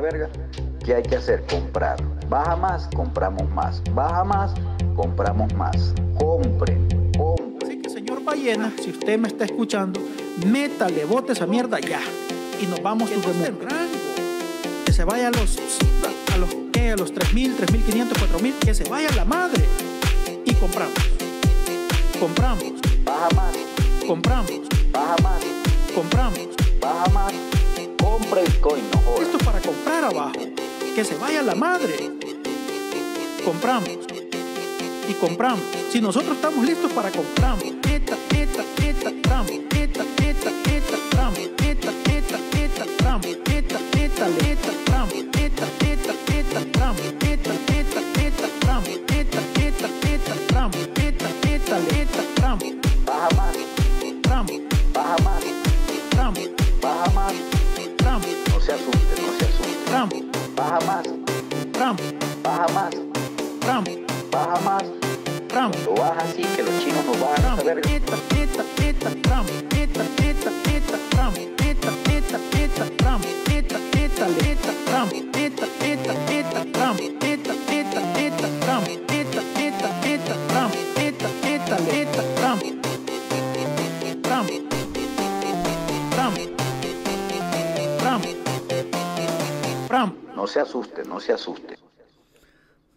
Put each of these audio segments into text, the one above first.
verga, ¿qué hay que hacer? Comprar. Baja más, compramos más. Baja más, compramos más. Compren, Así que, señor Ballena, si usted me está escuchando, métale, bote esa mierda ya. Y nos vamos que Que se vaya a los. A los que A los 3.000, 3.500, 4.000. Que se vaya la madre. Y compramos. Compramos. Baja más. Compramos. Baja más. Compramos. Baja más no Esto para comprar abajo. Que se vaya la madre. Compramos. Y compramos. Si nosotros estamos listos para comprar. Eta, eta, eta, Eta, eta, eta, Eta, eta, eta, Eta, eta, eta, barra massa, Trump, barra massa, Trump, barra massa, Trump. O arra assim que lo chino no barra, saber. Tá pita, pita, pita, Trump, pita, pita, pita, Trump, pita, pita, pita, Trump, pita, pita, pita, Trump, pita. no se asuste, no se asuste.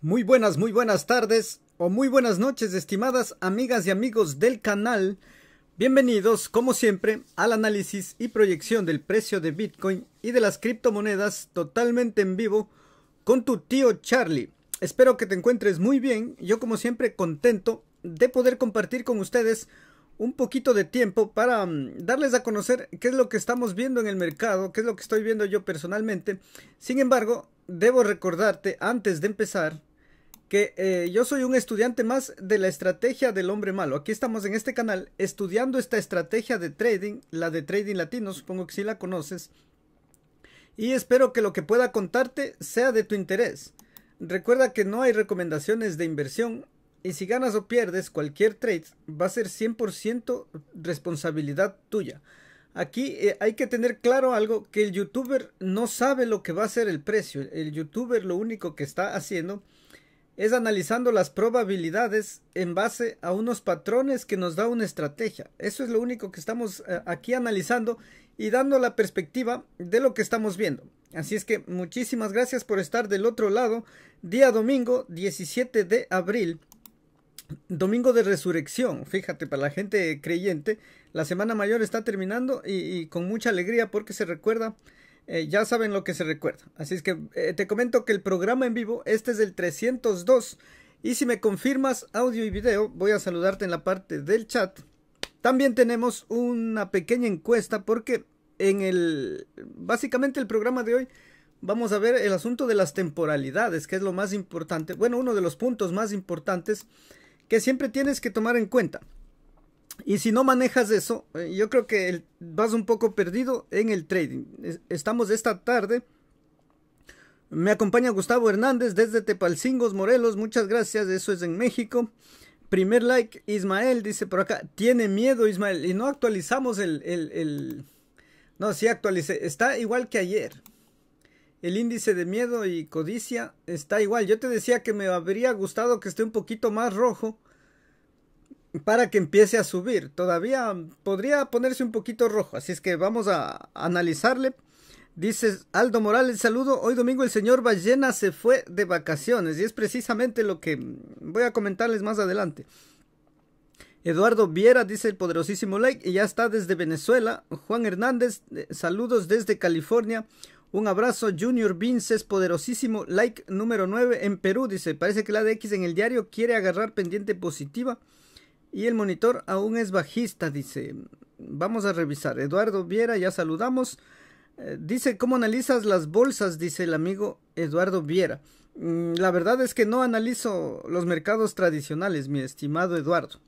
Muy buenas, muy buenas tardes o muy buenas noches, estimadas amigas y amigos del canal. Bienvenidos, como siempre, al análisis y proyección del precio de Bitcoin y de las criptomonedas totalmente en vivo con tu tío Charlie. Espero que te encuentres muy bien, yo como siempre contento de poder compartir con ustedes un poquito de tiempo para mm, darles a conocer qué es lo que estamos viendo en el mercado, qué es lo que estoy viendo yo personalmente. Sin embargo, debo recordarte antes de empezar que eh, yo soy un estudiante más de la estrategia del hombre malo. Aquí estamos en este canal estudiando esta estrategia de trading, la de Trading Latino, supongo que sí la conoces. Y espero que lo que pueda contarte sea de tu interés. Recuerda que no hay recomendaciones de inversión, y si ganas o pierdes cualquier trade, va a ser 100% responsabilidad tuya. Aquí eh, hay que tener claro algo, que el youtuber no sabe lo que va a ser el precio. El youtuber lo único que está haciendo es analizando las probabilidades en base a unos patrones que nos da una estrategia. Eso es lo único que estamos eh, aquí analizando y dando la perspectiva de lo que estamos viendo. Así es que muchísimas gracias por estar del otro lado. Día domingo 17 de abril Domingo de Resurrección, fíjate, para la gente creyente, la Semana Mayor está terminando y, con mucha alegría porque se recuerda, eh, ya saben lo que se recuerda. Así es que eh, te comento que el programa en vivo, este es el 302 y si me confirmas audio y video, voy a saludarte en la parte del chat. También tenemos una pequeña encuesta porque en el, básicamente el programa de hoy vamos a ver el asunto de las temporalidades, que es lo más importante, bueno, uno de los puntos más importantes que siempre tienes que tomar en cuenta. Y si no manejas eso, eh, yo creo que vas un poco perdido en el trading. Estamos esta tarde. Me acompaña Gustavo Hernández desde Tepalcingos, Morelos. Muchas gracias, eso es en México. Primer like, Ismael dice por acá, tiene miedo Ismael. Y no actualizamos el... el, No, sí actualice Está igual que ayer el índice de miedo y codicia está igual. Yo te decía que me habría gustado que esté un poquito más rojo para que empiece a subir. Todavía podría ponerse un poquito rojo, así es que vamos a analizarle. Dice Aldo Morales, saludo. Hoy domingo el señor Ballena se fue de vacaciones y es precisamente lo que voy a comentarles más adelante. Eduardo Viera dice el poderosísimo like y ya está desde Venezuela. Juan Hernández, saludos desde California. Un abrazo, Junior Vince es poderosísimo. Like número 9 en Perú, dice. Parece que la DX en el diario quiere agarrar pendiente positiva. Y el monitor aún es bajista, dice. Vamos a revisar. Eduardo Viera, ya saludamos. Eh, dice, ¿cómo analizas las bolsas? Dice el amigo Eduardo Viera. Mm, la verdad es que no analizo los mercados tradicionales, mi estimado Eduardo.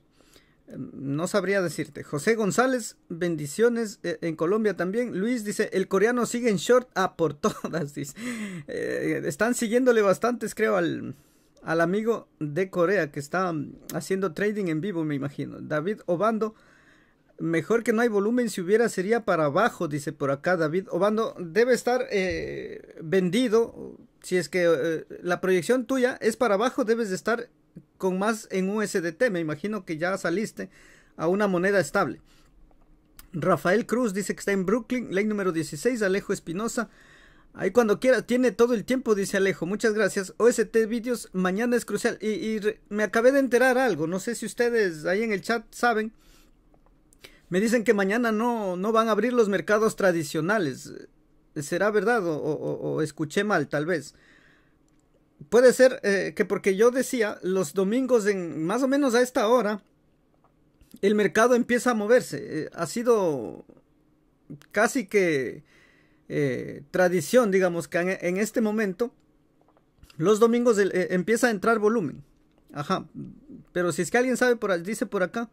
No sabría decirte. José González, bendiciones eh, en Colombia también. Luis dice, el coreano sigue en short. a ah, por todas, dice. Eh, están siguiéndole bastantes, creo, al, amigo de Corea que está mm, haciendo trading en vivo, me imagino. David Obando, mejor que no hay volumen, si hubiera sería para abajo, dice por acá David Obando. Debe estar eh, vendido, si es que la proyección tuya es para abajo, debes de estar con más en USDT. Me imagino que ya saliste a una moneda estable. Rafael Cruz dice que está en Brooklyn, ley número 16, Alejo Espinosa. Ahí cuando quiera, tiene todo el tiempo, dice Alejo. Muchas gracias. OST Videos, mañana es crucial. Y, me acabé de enterar algo, no sé si ustedes ahí en el chat saben. Me dicen que mañana no, no van a abrir los mercados tradicionales. ¿Será verdad o escuché mal, tal vez? puede ser eh, que porque yo decía, los domingos en más o menos a esta hora, el mercado empieza a moverse. Eh, ha sido casi que eh, tradición, digamos, que en, este momento los domingos empieza a entrar volumen. Ajá, pero si es que alguien sabe, por, dice por acá,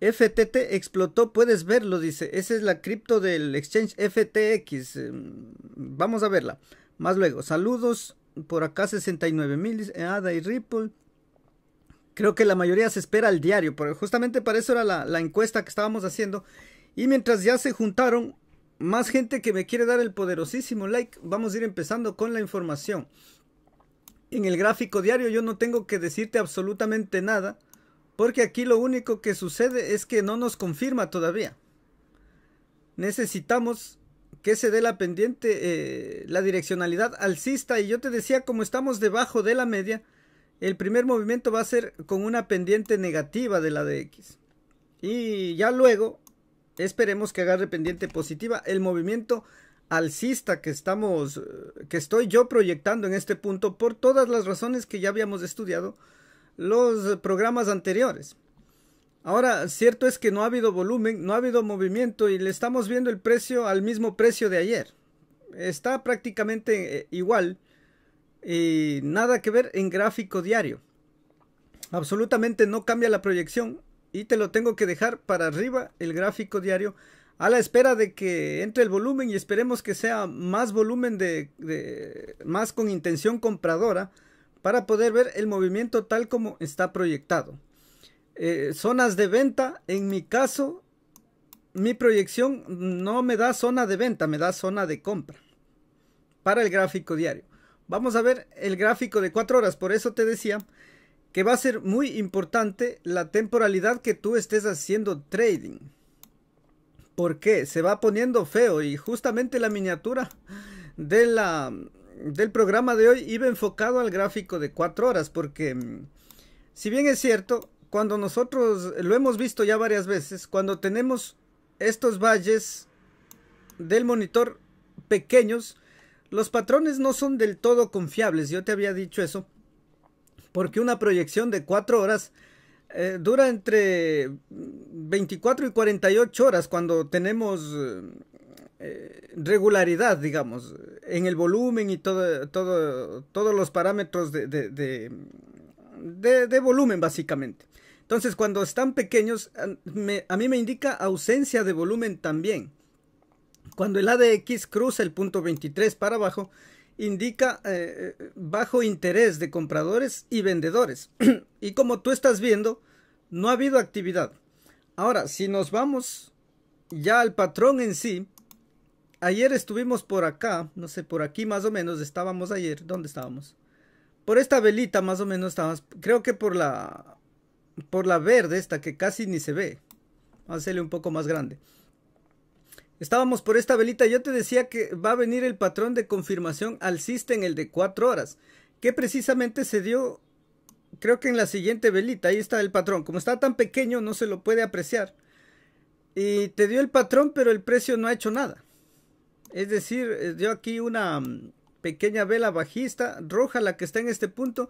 FTT explotó, puedes verlo, dice. Esa es la cripto del exchange FTX. Mm, vamos a verla. Más luego, saludos por acá 69 mil, ADA ah, y Ripple. Creo que la mayoría se espera al diario, justamente para eso era la, la encuesta que estábamos haciendo. Y mientras ya se juntaron más gente que me quiere dar el poderosísimo like, vamos a ir empezando con la información. En el gráfico diario yo no tengo que decirte absolutamente nada, porque aquí lo único que sucede es que no nos confirma todavía. Necesitamos que se dé la pendiente, eh, la direccionalidad alcista. Y yo te decía, como estamos debajo de la media, el primer movimiento va a ser con una pendiente negativa de la de X. Y ya luego esperemos que agarre pendiente positiva. El movimiento alcista que estamos, que estoy yo proyectando en este punto por todas las razones que ya habíamos estudiado los programas anteriores. Ahora, cierto es que no ha habido volumen, no ha habido movimiento y le estamos viendo el precio al mismo precio de ayer. Está prácticamente eh, igual y nada que ver en gráfico diario. Absolutamente no cambia la proyección y te lo tengo que dejar para arriba el gráfico diario a la espera de que entre el volumen y esperemos que sea más volumen de, más con intención compradora para poder ver el movimiento tal como está proyectado. Eh, zonas de venta, en mi caso, mi proyección no me da zona de venta, me da zona de compra para el gráfico diario. Vamos a ver el gráfico de 4 horas, por eso te decía que va a ser muy importante la temporalidad que tú estés haciendo trading. porque Se va poniendo feo y justamente la miniatura de la, del programa de hoy iba enfocado al gráfico de 4 horas porque mm, si bien es cierto, cuando nosotros lo hemos visto ya varias veces, cuando tenemos estos valles del monitor pequeños, los patrones no son del todo confiables, yo te había dicho eso, porque una proyección de cuatro horas eh, dura entre 24 y 48 horas cuando tenemos eh, regularidad, digamos, en el volumen y todo, todo todos los parámetros de, de volumen, básicamente. Entonces, cuando están pequeños, a mí me indica ausencia de volumen también. Cuando el ADX cruza el punto 23 para abajo, indica eh, eh, bajo interés de compradores y vendedores. y como tú estás viendo, no ha habido actividad. Ahora, si nos vamos ya al patrón en sí, ayer estuvimos por acá, no sé, por aquí más o menos, estábamos ayer, ¿dónde estábamos? Por esta velita más o menos estábamos, creo que por la por la verde esta que casi ni se ve. Vamos a hacerle un poco más grande. Estábamos por esta velita, yo te decía que va a venir el patrón de confirmación alcista en el de 4 horas, que precisamente se dio, creo que en la siguiente velita, ahí está el patrón. Como está tan pequeño no se lo puede apreciar. Y te dio el patrón, pero el precio no ha hecho nada. Es decir, eh, dio aquí una mm, pequeña vela bajista, roja la que está en este punto,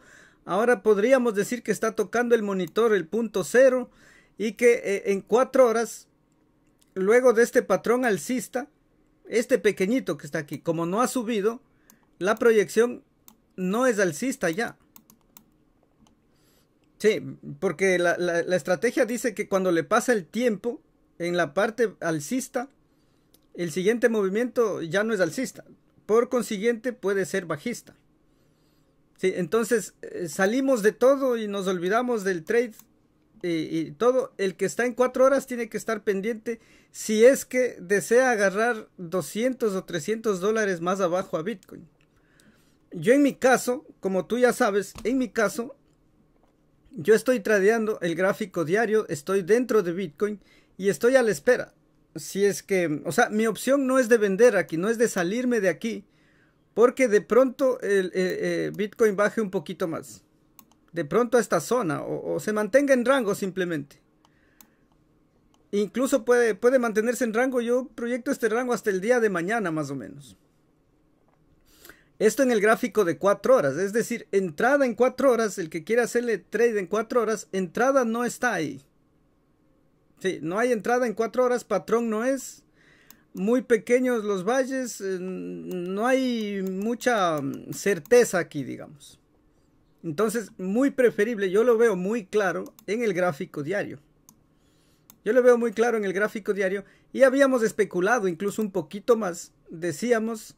Ahora podríamos decir que está tocando el monitor, el punto cero, y que eh, en cuatro horas, luego de este patrón alcista, este pequeñito que está aquí, como no ha subido, la proyección no es alcista ya. Sí, porque la estrategia dice que cuando le pasa el tiempo en la parte alcista, el siguiente movimiento ya no es alcista. Por consiguiente, puede ser bajista entonces eh, salimos de todo y nos olvidamos del trade y, y, todo. El que está en cuatro horas tiene que estar pendiente si es que desea agarrar 200 o 300 dólares más abajo a Bitcoin. Yo en mi caso, como tú ya sabes, en mi caso, yo estoy tradeando el gráfico diario, estoy dentro de Bitcoin y estoy a la espera. Si es que, o sea, mi opción no es de vender aquí, no es de salirme de aquí porque de pronto el eh, eh, Bitcoin baje un poquito más. De pronto a esta zona. O, se mantenga en rango simplemente. Incluso puede, puede mantenerse en rango. Yo proyecto este rango hasta el día de mañana más o menos. Esto en el gráfico de 4 horas. Es decir, entrada en 4 horas. El que quiera hacerle trade en 4 horas. Entrada no está ahí. Sí, no hay entrada en 4 horas. Patrón no es muy pequeños los valles, eh, no hay mucha mm, certeza aquí, digamos. Entonces, muy preferible, yo lo veo muy claro en el gráfico diario. Yo lo veo muy claro en el gráfico diario y habíamos especulado incluso un poquito más. Decíamos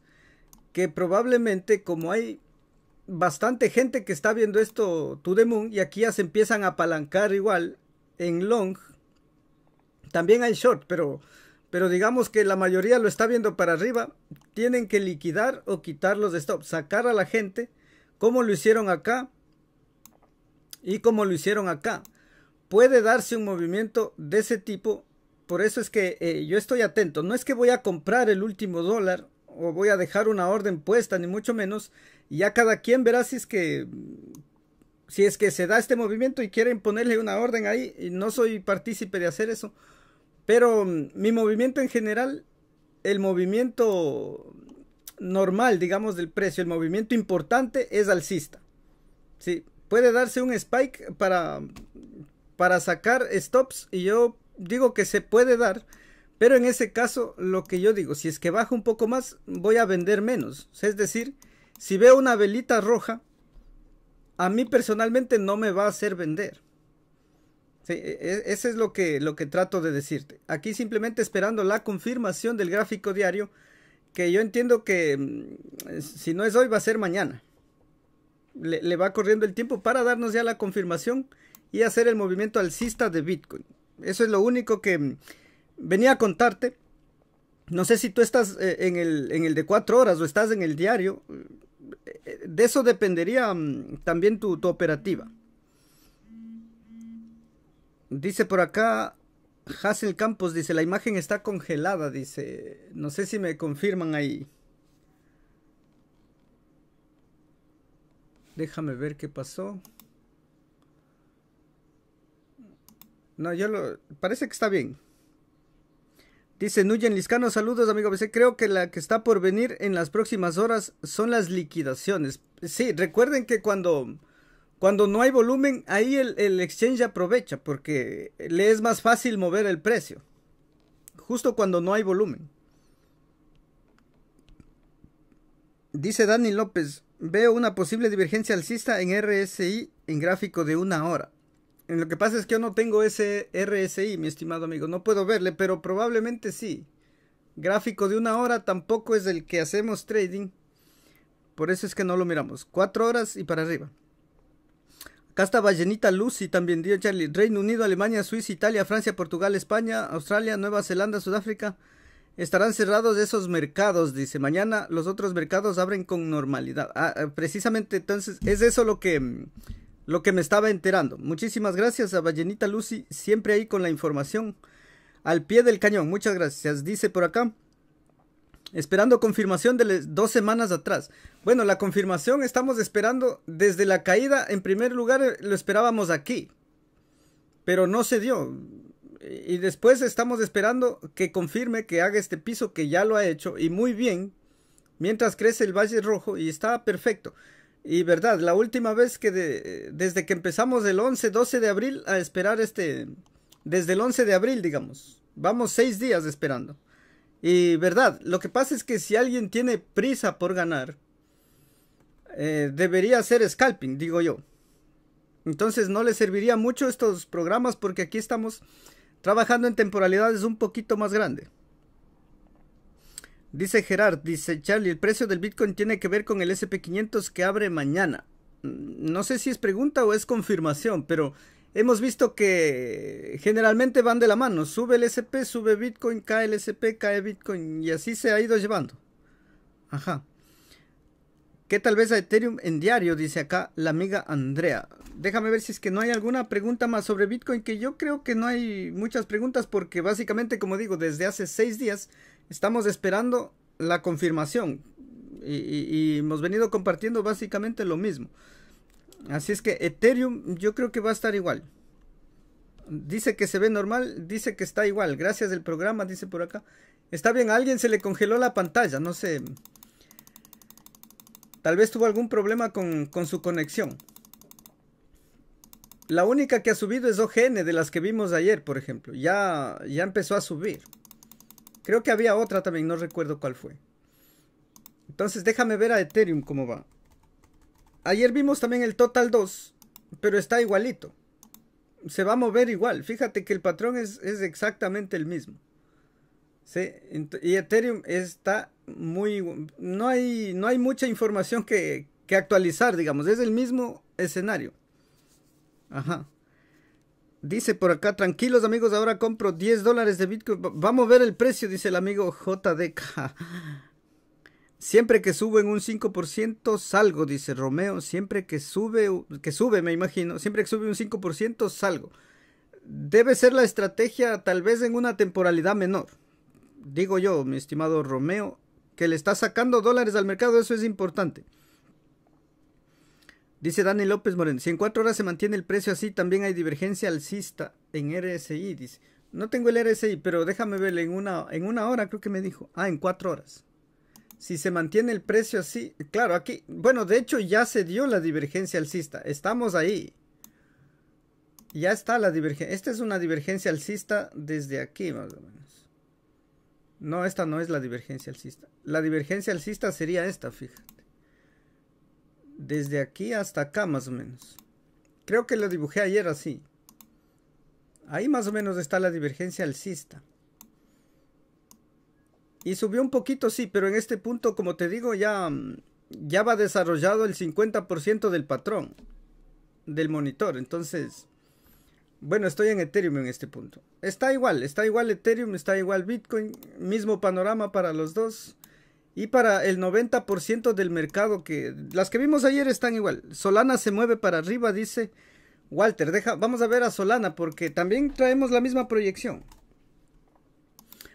que probablemente como hay bastante gente que está viendo esto to y aquí ya se empiezan a apalancar igual en long. También hay short, pero pero digamos que la mayoría lo está viendo para arriba, tienen que liquidar o quitar los de sacar a la gente como lo hicieron acá y como lo hicieron acá. Puede darse un movimiento de ese tipo, por eso es que eh, yo estoy atento. No es que voy a comprar el último dólar o voy a dejar una orden puesta, ni mucho menos. Ya cada quien verá si es que si es que se da este movimiento y quieren ponerle una orden ahí, y no soy partícipe de hacer eso. Pero mm, mi movimiento en general, el movimiento normal, digamos, del precio, el movimiento importante es alcista. Sí, puede darse un spike para, para sacar stops y yo digo que se puede dar, pero en ese caso lo que yo digo, si es que baja un poco más, voy a vender menos. Es decir, si veo una velita roja, a mí personalmente no me va a hacer vender. E, e, eso es lo que, lo que trato de decirte. Aquí simplemente esperando la confirmación del gráfico diario, que yo entiendo que mm, si no es hoy va a ser mañana. Le, va corriendo el tiempo para darnos ya la confirmación y hacer el movimiento alcista de Bitcoin. Eso es lo único que mm, venía a contarte. No sé si tú estás eh, en el, de cuatro horas o estás en el diario. Eh, eh, de eso dependería mm, también tu operativa. Dice por acá Hazel Campos, dice, la imagen está congelada, dice. No sé si me confirman ahí. Déjame ver qué pasó. No, yo lo... Parece que está bien. Dice Nuyen Liscano, saludos amigo BC. Creo que la que está por venir en las próximas horas son las liquidaciones. Sí, recuerden que cuando cuando no hay volumen, ahí el, exchange aprovecha porque le es más fácil mover el precio. Justo cuando no hay volumen. Dice Dani López, veo una posible divergencia alcista en RSI en gráfico de una hora. En lo que pasa es que yo no tengo ese RSI, mi estimado amigo. No puedo verle, pero probablemente sí. Gráfico de una hora tampoco es el que hacemos trading. Por eso es que no lo miramos. Cuatro horas y para arriba. Acá está Ballenita Lucy también, dio Charlie. Reino Unido, Alemania, Suiza, Italia, Francia, Portugal, España, Australia, Nueva Zelanda, Sudáfrica. Estarán cerrados esos mercados, dice. Mañana los otros mercados abren con normalidad. Ah, ah, precisamente entonces es eso lo que, lo que me estaba enterando. Muchísimas gracias a Ballenita Lucy, siempre ahí con la información. Al pie del cañón, muchas gracias. Dice por acá, esperando confirmación de dos semanas atrás. Bueno, la confirmación estamos esperando desde la caída. En primer lugar, eh, lo esperábamos aquí, pero no se dio. Y después estamos esperando que confirme que haga este piso, que ya lo ha hecho, y muy bien, mientras crece el Valle Rojo, y está perfecto. Y verdad, la última vez que desde que empezamos el 11, 12 de abril a esperar este, desde el 11 de abril, digamos, vamos seis días esperando. Y verdad, lo que pasa es que si alguien tiene prisa por ganar, eh, debería ser scalping, digo yo. Entonces no le serviría mucho estos programas porque aquí estamos trabajando en temporalidades un poquito más grande. Dice Gerard, dice Charlie, el precio del Bitcoin tiene que ver con el SP500 que abre mañana. Mm, no sé si es pregunta o es confirmación, pero hemos visto que generalmente van de la mano. Sube el SP, sube Bitcoin, cae el SP, cae Bitcoin y así se ha ido llevando. Ajá. ¿Qué tal vez a Ethereum en diario? Dice acá la amiga Andrea. Déjame ver si es que no hay alguna pregunta más sobre Bitcoin, que yo creo que no hay muchas preguntas porque básicamente, como digo, desde hace seis días estamos esperando la confirmación y, y hemos venido compartiendo básicamente lo mismo. Así es que Ethereum yo creo que va a estar igual. Dice que se ve normal, dice que está igual. Gracias del programa, dice por acá. Está bien, a alguien se le congeló la pantalla, no sé. Tal vez tuvo algún problema con, su conexión. La única que ha subido es OGN, de las que vimos ayer, por ejemplo. Ya, ya empezó a subir. Creo que había otra también, no recuerdo cuál fue. Entonces déjame ver a Ethereum cómo va. Ayer vimos también el Total 2, pero está igualito. Se va a mover igual. Fíjate que el patrón es, exactamente el mismo. ¿Sí? Y Ethereum está muy, no hay, no hay mucha información que, actualizar, digamos, es el mismo escenario. Ajá. Dice por acá, tranquilos amigos, ahora compro 10 dólares de Bitcoin. Vamos a ver el precio, dice el amigo JDK. Siempre que sube en un 5% salgo, dice Romeo. Siempre que sube, que sube, me imagino. Siempre que sube un 5% salgo. Debe ser la estrategia tal vez en una temporalidad menor. Digo yo, mi estimado Romeo, que le está sacando dólares al mercado, eso es importante. Dice Dani López Moreno, si en cuatro horas se mantiene el precio así, también hay divergencia alcista en RSI, dice. No tengo el RSI, pero déjame verle en una, en una hora, creo que me dijo. Ah, en cuatro horas. Si se mantiene el precio así, claro, aquí, bueno, de hecho ya se dio la divergencia alcista, estamos ahí. Ya está la divergencia, esta es una divergencia alcista desde aquí más o menos. No, esta no es la divergencia alcista. La divergencia alcista sería esta, fíjate. Desde aquí hasta acá más o menos. Creo que la dibujé ayer así. Ahí más o menos está la divergencia alcista. Y subió un poquito, sí, pero en este punto, como te digo, ya, mm, ya va desarrollado el 50% del patrón del monitor. Entonces, bueno, estoy en Ethereum en este punto. Está igual, está igual Ethereum, está igual Bitcoin, mismo panorama para los dos. Y para el 90% del mercado que las que vimos ayer están igual. Solana se mueve para arriba, dice Walter. Deja, vamos a ver a Solana porque también traemos la misma proyección.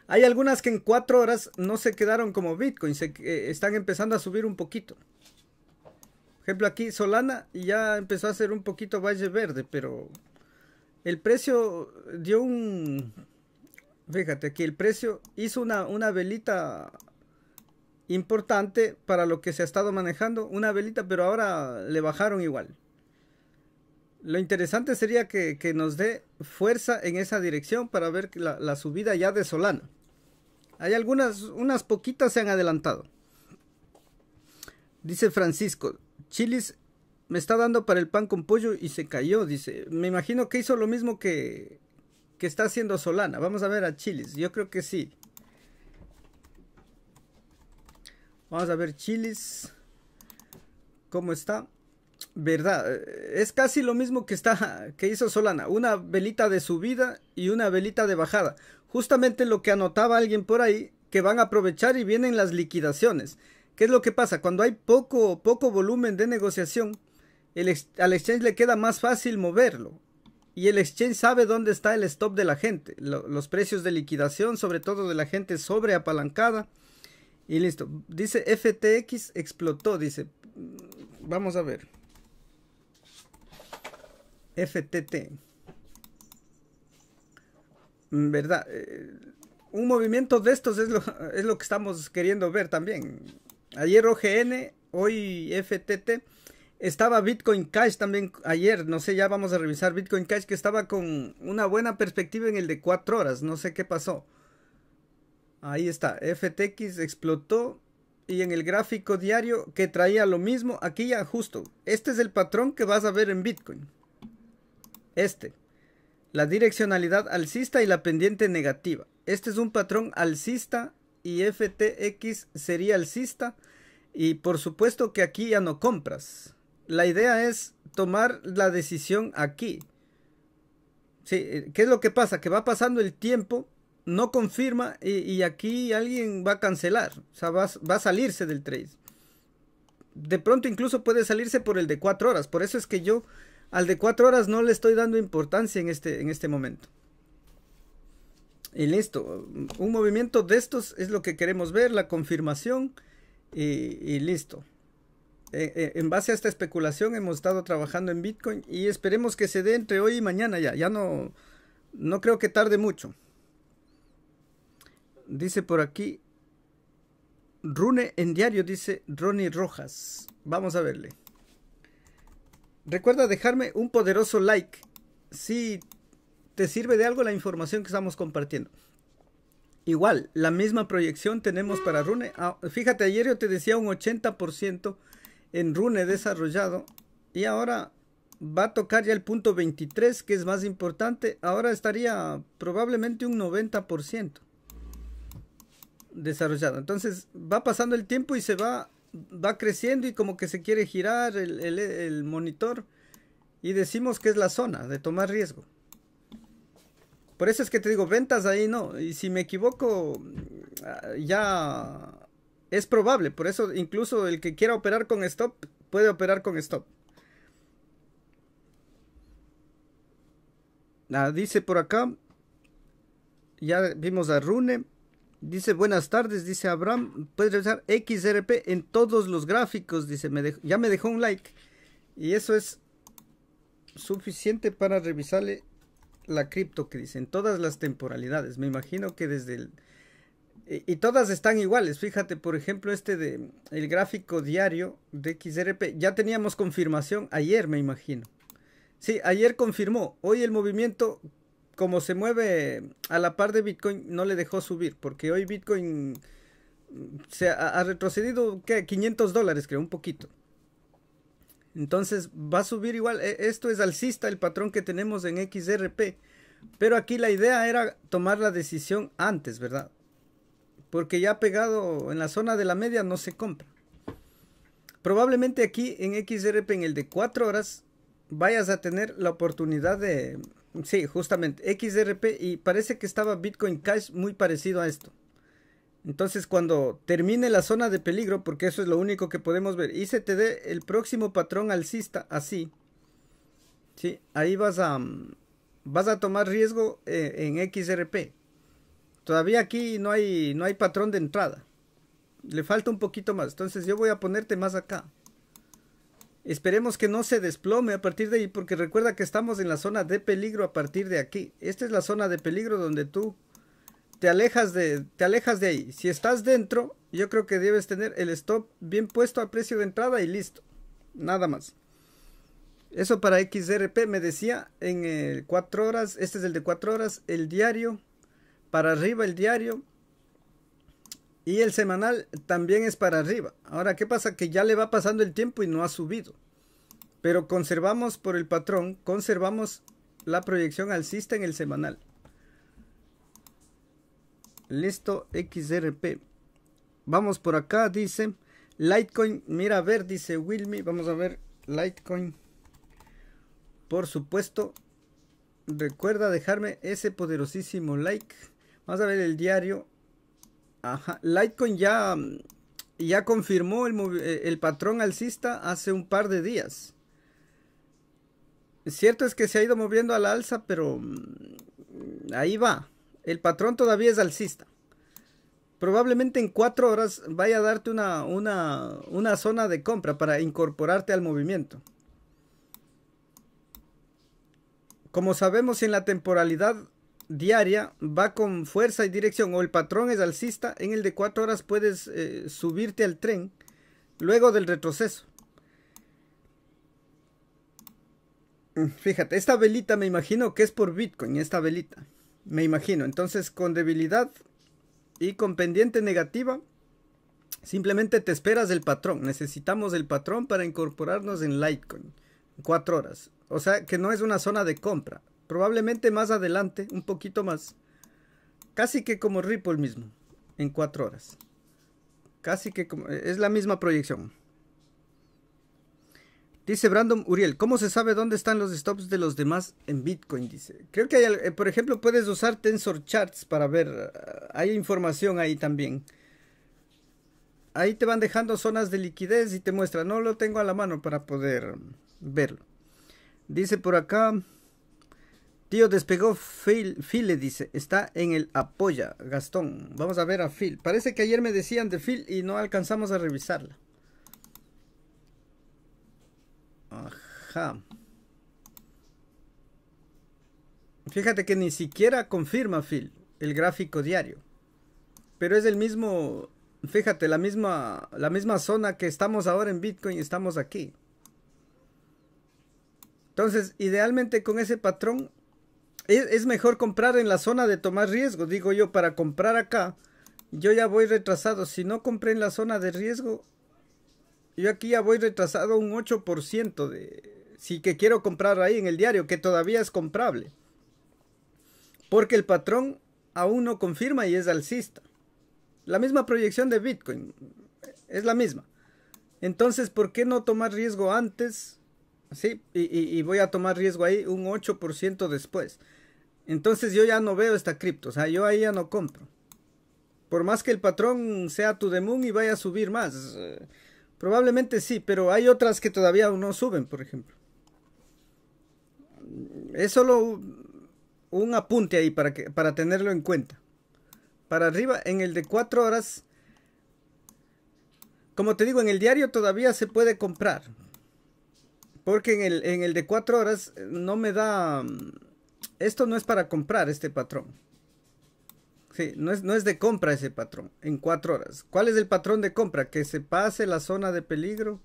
Hay algunas que en cuatro horas no se quedaron como Bitcoin, se, eh, están empezando a subir un poquito. Por ejemplo, aquí Solana ya empezó a hacer un poquito valle verde, pero el precio dio un... Fíjate que el precio hizo una, velita importante para lo que se ha estado manejando. Una velita, pero ahora le bajaron igual. Lo interesante sería que, nos dé fuerza en esa dirección para ver la, la, subida ya de Solana. Hay algunas, unas poquitas se han adelantado. Dice Francisco, Chilis me está dando para el pan con pollo y se cayó, dice. Me imagino que hizo lo mismo que, que está haciendo Solana. Vamos a ver a Chilis, yo creo que sí. Vamos a ver Chilis. ¿Cómo está? Verdad, eh, es casi lo mismo que está que hizo Solana, una velita de subida y una velita de bajada. Justamente lo que anotaba alguien por ahí que van a aprovechar y vienen las liquidaciones. ¿Qué es lo que pasa? Cuando hay poco poco volumen de negociación, al exchange le queda más fácil moverlo. Y el exchange sabe dónde está el stop de la gente, los precios de liquidación, sobre todo de la gente sobre apalancada Y listo. Dice FTX explotó, dice. Vamos a ver. FTT. Mm, ¿Verdad? Eh, un movimiento de estos es lo, es lo que estamos queriendo ver también. Ayer OGN, hoy FTT. Estaba Bitcoin Cash también ayer, no sé, ya vamos a revisar Bitcoin Cash que estaba con una buena perspectiva en el de 4 horas, no sé qué pasó. Ahí está, FTX explotó y en el gráfico diario que traía lo mismo, aquí ya justo. Este es el patrón que vas a ver en Bitcoin. Este. La direccionalidad alcista y la pendiente negativa. Este es un patrón alcista y FTX sería alcista. Y por supuesto que aquí ya no compras la idea es tomar la decisión aquí. Sí, eh, ¿Qué es lo que pasa? Que va pasando el tiempo, no confirma y, aquí alguien va a cancelar, o sea, va, a salirse del trade. De pronto incluso puede salirse por el de cuatro horas, por eso es que yo al de cuatro horas no le estoy dando importancia en este, en este momento. Y listo, un movimiento de estos es lo que queremos ver, la confirmación y listo. Eh, eh, en base a esta especulación hemos estado trabajando en Bitcoin y esperemos que se dé entre hoy y mañana ya. Ya no, no creo que tarde mucho. Dice por aquí, Rune en diario, dice Ronnie Rojas. Vamos a verle. Recuerda dejarme un poderoso like si te sirve de algo la información que estamos compartiendo. Igual, la misma proyección tenemos para Rune. Ah, fíjate, ayer yo te decía un 80% en Rune desarrollado. Y ahora va a tocar ya el punto 23, que es más importante. Ahora estaría probablemente un 90% desarrollado. Entonces va pasando el tiempo y se va, va creciendo y como que se quiere girar el, el monitor. Y decimos que es la zona de tomar riesgo. Por eso es que te digo, ventas ahí no. Y si me equivoco, ya es probable, por eso incluso el que quiera operar con stop puede operar con stop. Ah, dice por acá, ya vimos a Rune. Dice buenas tardes, dice Abraham. Puedes revisar XRP en todos los gráficos. Dice, me ya me dejó un like. Y eso es suficiente para revisarle la cripto que dice en todas las temporalidades. Me imagino que desde el y, todas están iguales. Fíjate, por ejemplo, este de el gráfico diario de XRP. Ya teníamos confirmación ayer, me imagino. Sí, ayer confirmó. Hoy el movimiento, como se mueve a la par de Bitcoin, no le dejó subir. Porque hoy Bitcoin mm, se ha, retrocedido, ¿qué? 500 dólares, creo, un poquito. Entonces va a subir igual. E, esto es alcista el patrón que tenemos en XRP. Pero aquí la idea era tomar la decisión antes, ¿verdad? porque ya pegado en la zona de la media no se compra. Probablemente aquí en XRP en el de 4 horas vayas a tener la oportunidad de... Sí, justamente, XRP y parece que estaba Bitcoin Cash muy parecido a esto. Entonces cuando termine la zona de peligro, porque eso es lo único que podemos ver, y se te dé el próximo patrón alcista así, ¿sí? ahí vas a, mm, vas a tomar riesgo eh, en XRP. Todavía aquí no hay, no hay patrón de entrada. Le falta un poquito más. Entonces yo voy a ponerte más acá. Esperemos que no se desplome a partir de ahí, porque recuerda que estamos en la zona de peligro a partir de aquí. Esta es la zona de peligro donde tú te alejas de, te alejas de ahí. Si estás dentro, yo creo que debes tener el stop bien puesto a precio de entrada y listo. Nada más. Eso para XRP me decía en el 4 horas, este es el de 4 horas, el diario para arriba el diario y el semanal también es para arriba. Ahora, ¿qué pasa? Que ya le va pasando el tiempo y no ha subido. Pero conservamos por el patrón, conservamos la proyección alcista en el semanal. Listo, XRP. Vamos por acá, dice Litecoin. Mira, a ver, dice Wilmy. Vamos a ver Litecoin. Por supuesto, recuerda dejarme ese poderosísimo like. Vamos a ver el diario. Ajá. Litecoin ya, ya confirmó el, eh, patrón alcista hace un par de días. Cierto es que se ha ido moviendo a la alza, pero mm, ahí va. El patrón todavía es alcista. Probablemente en cuatro horas vaya a darte una, una, una zona de compra para incorporarte al movimiento. Como sabemos en la temporalidad diaria va con fuerza y dirección o el patrón es alcista, en el de cuatro horas puedes eh, subirte al tren luego del retroceso. Mm, fíjate, esta velita me imagino que es por Bitcoin, esta velita. Me imagino. Entonces, con debilidad y con pendiente negativa, simplemente te esperas el patrón. Necesitamos el patrón para incorporarnos en Litecoin. Cuatro horas. O sea, que no es una zona de compra. Probablemente más adelante, un poquito más. Casi que como Ripple mismo, en cuatro horas. Casi que como, eh, es la misma proyección. Dice Brandon Uriel, ¿cómo se sabe dónde están los stops de los demás en Bitcoin? Dice, creo que hay, eh, por ejemplo, puedes usar Tensor Charts para ver, ah, hay información ahí también. Ahí te van dejando zonas de liquidez y te muestra, no lo tengo a la mano para poder verlo. Dice por acá, Tío, despegó Phil. Phil le dice, está en el apoya, Gastón. Vamos a ver a Phil. Parece que ayer me decían de Phil y no alcanzamos a revisarla. Ajá. Fíjate que ni siquiera confirma Phil el gráfico diario. Pero es el mismo, fíjate, la misma, la misma zona que estamos ahora en Bitcoin, estamos aquí. Entonces, idealmente con ese patrón es, mejor comprar en la zona de tomar riesgo, digo yo, para comprar acá. Yo ya voy retrasado. Si no compré en la zona de riesgo, yo aquí ya voy retrasado un 8% de... Si que quiero comprar ahí en el diario, que todavía es comprable. Porque el patrón aún no confirma y es alcista. La misma proyección de Bitcoin. Es la misma. Entonces, ¿por qué no tomar riesgo antes? Sí, y, y voy a tomar riesgo ahí un 8% después. Entonces yo ya no veo esta cripto, o sea, yo ahí ya no compro. Por más que el patrón sea tu Moon y vaya a subir más. Eh, probablemente sí, pero hay otras que todavía no suben, por ejemplo. Es solo un apunte ahí para, que, para tenerlo en cuenta. Para arriba, en el de cuatro horas, como te digo, en el diario todavía se puede comprar. Porque en el, en el de cuatro horas eh, no me da mm, esto no es para comprar este patrón. Sí, no es, no es de compra ese patrón en cuatro horas. ¿Cuál es el patrón de compra? Que se pase la zona de peligro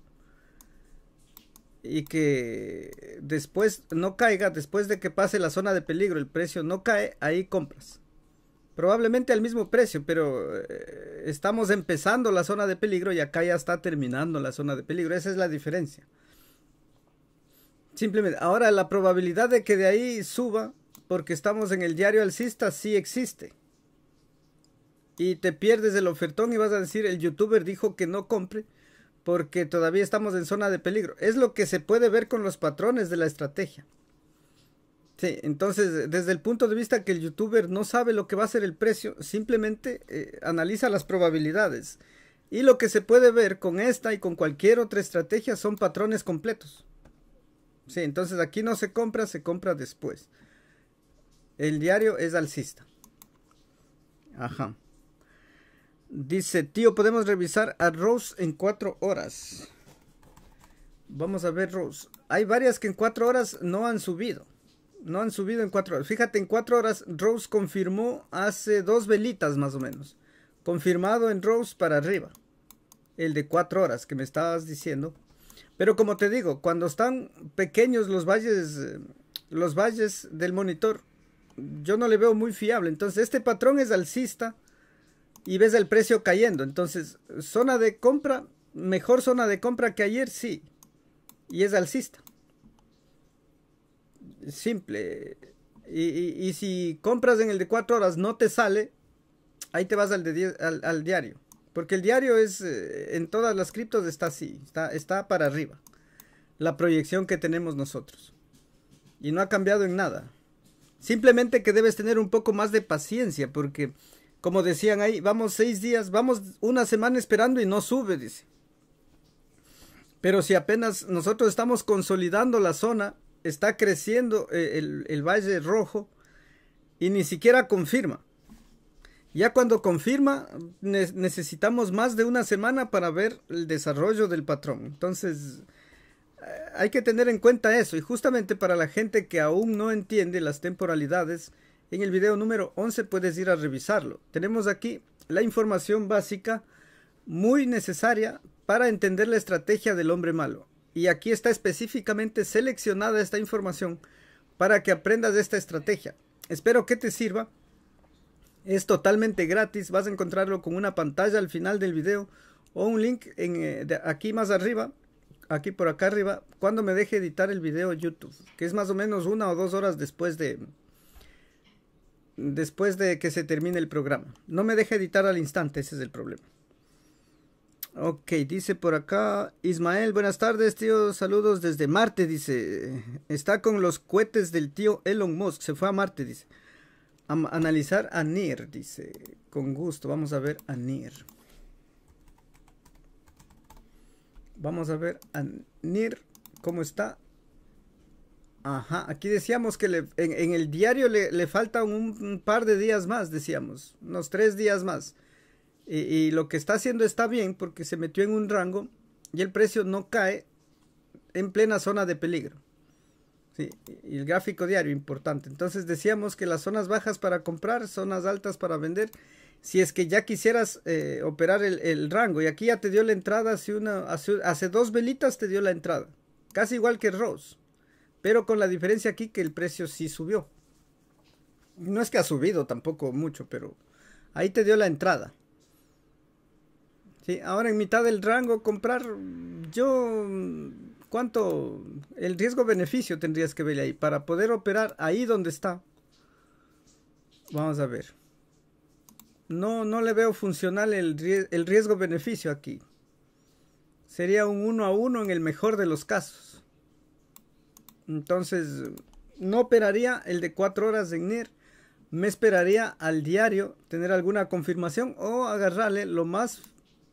y que después no caiga, después de que pase la zona de peligro, el precio no cae, ahí compras. Probablemente al mismo precio, pero eh, estamos empezando la zona de peligro y acá ya está terminando la zona de peligro. Esa es la diferencia. Simplemente, ahora la probabilidad de que de ahí suba porque estamos en el diario alcista, sí existe. Y te pierdes el ofertón y vas a decir, el youtuber dijo que no compre porque todavía estamos en zona de peligro. Es lo que se puede ver con los patrones de la estrategia. entonces, desde el punto de vista que el youtuber no sabe lo que va a ser el precio, simplemente eh, analiza las probabilidades. Y lo que se puede ver con esta y con cualquier otra estrategia son patrones completos. Sí, entonces aquí no se compra, se compra después. El diario es alcista. Ajá. Dice, tío, podemos revisar a Rose en cuatro horas. Vamos a ver, Rose. Hay varias que en cuatro horas no han subido. No han subido en cuatro horas. Fíjate, en cuatro horas Rose confirmó hace dos velitas más o menos. Confirmado en Rose para arriba. El de cuatro horas que me estabas diciendo. Pero como te digo, cuando están pequeños los valles, eh, los valles del monitor, yo no le veo muy fiable. Entonces, este patrón es alcista y ves el precio cayendo. Entonces, zona de compra, mejor zona de compra que ayer, sí. Y es alcista. Simple. Y, si compras en el de cuatro horas no te sale, ahí te vas al, de diario. Porque el diario es, eh, en todas las criptos está así, está, está para arriba. La proyección que tenemos nosotros. Y no ha cambiado en nada. Simplemente que debes tener un poco más de paciencia, porque como decían ahí, vamos seis días, vamos una semana esperando y no sube, dice. Pero si apenas nosotros estamos consolidando la zona, está creciendo eh, el, el Valle Rojo y ni siquiera confirma. Ya cuando confirma, necesitamos más de una semana para ver el desarrollo del patrón. Entonces, hay que tener en cuenta eso y justamente para la gente que aún no entiende las temporalidades, en el video número 11 puedes ir a revisarlo. Tenemos aquí la información básica muy necesaria para entender la estrategia del hombre malo. Y aquí está específicamente seleccionada esta información para que aprendas esta estrategia. Espero que te sirva. Es totalmente gratis. Vas a encontrarlo con una pantalla al final del video o un link en, eh, aquí más arriba aquí por acá arriba, cuando me deje editar el video YouTube, que es más o menos una o dos horas después de después de que se termine el programa. No me deja editar al instante, ese es el problema. Ok, dice por acá Ismael, buenas tardes tío, saludos desde Marte, dice. Está con los cohetes del tío Elon Musk, se fue a Marte, dice. A analizar a NIR, dice. Con gusto, vamos a ver a NIR. Vamos a ver a NIR, ¿cómo está? Ajá, aquí decíamos que en, el diario le, falta un, par de días más, decíamos, unos tres días más. Y, lo que está haciendo está bien porque se metió en un rango y el precio no cae en plena zona de peligro. y el gráfico diario, importante. Entonces decíamos que las zonas bajas para comprar, zonas altas para vender si es que ya quisieras eh, operar el, rango. Y aquí ya te dio la entrada hace, una, hace, dos velitas te dio la entrada. Casi igual que Rose. Pero con la diferencia aquí que el precio sí subió. No es que ha subido tampoco mucho, pero ahí te dio la entrada. Sí, ahora en mitad del rango comprar, yo, ¿cuánto? El riesgo-beneficio tendrías que ver ahí para poder operar ahí donde está. Vamos a ver no, no le veo funcional el, el riesgo-beneficio aquí. Sería un 1 a 1 en el mejor de los casos. Entonces, no operaría el de 4 horas en NIR. Me esperaría al diario tener alguna confirmación o agarrarle lo más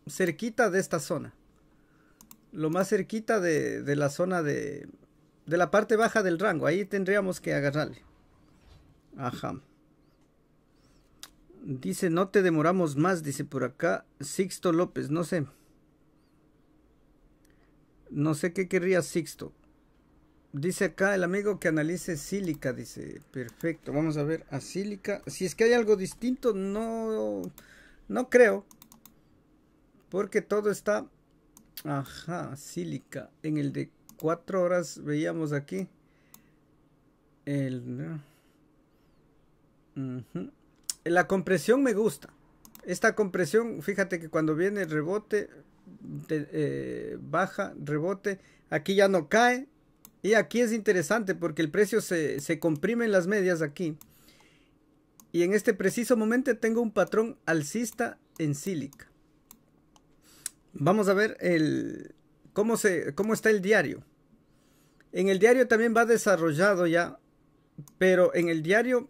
cerquita de esta zona. Lo más cerquita de, de la zona de, de la parte baja del rango. Ahí tendríamos que agarrarle. Ajá. Dice, no te demoramos más, dice por acá Sixto López, no sé. No sé qué querría Sixto. Dice acá el amigo que analice sílica, dice, perfecto, vamos a ver a sílica. Si es que hay algo distinto, no, no creo. Porque todo está, ajá, sílica. En el de cuatro horas veíamos aquí. El... La compresión me gusta. Esta compresión, fíjate que cuando viene el rebote, eh, baja, rebote, aquí ya no cae. Y aquí es interesante porque el precio se, se comprime en las medias aquí. Y en este preciso momento tengo un patrón alcista en sílica. Vamos a ver el, cómo, se, cómo está el diario. En el diario también va desarrollado ya, pero en el diario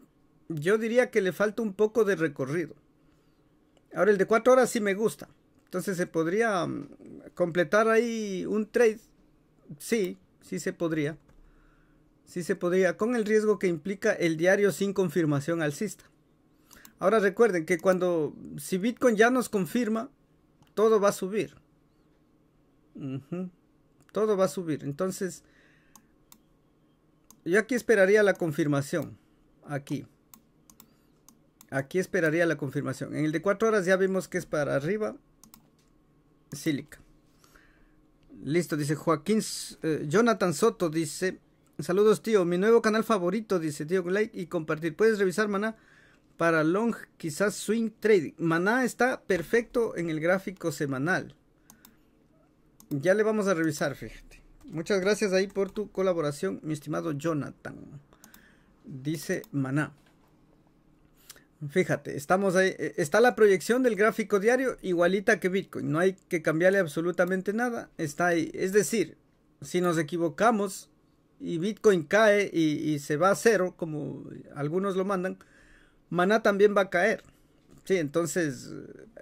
yo diría que le falta un poco de recorrido. Ahora el de 4 horas sí me gusta. Entonces se podría mm, completar ahí un trade. Sí, sí se podría. Sí se podría, con el riesgo que implica el diario sin confirmación alcista. Ahora recuerden que cuando, si Bitcoin ya nos confirma, todo va a subir. Todo va a subir. Entonces, yo aquí esperaría la confirmación. Aquí. Aquí esperaría la confirmación. En el de 4 horas ya vimos que es para arriba. Sílica. Listo, dice Joaquín. Eh, Jonathan Soto dice. Saludos, tío. Mi nuevo canal favorito, dice tío. Like y compartir. Puedes revisar, maná. Para long, quizás swing trading. Maná está perfecto en el gráfico semanal. Ya le vamos a revisar, fíjate. Muchas gracias ahí por tu colaboración, mi estimado Jonathan. Dice Maná. Fíjate, estamos ahí, e, está la proyección del gráfico diario igualita que Bitcoin, no hay que cambiarle absolutamente nada, está ahí. Es decir, si nos equivocamos y Bitcoin cae y, se va a cero, como algunos lo mandan, Maná también va a caer. Sí, entonces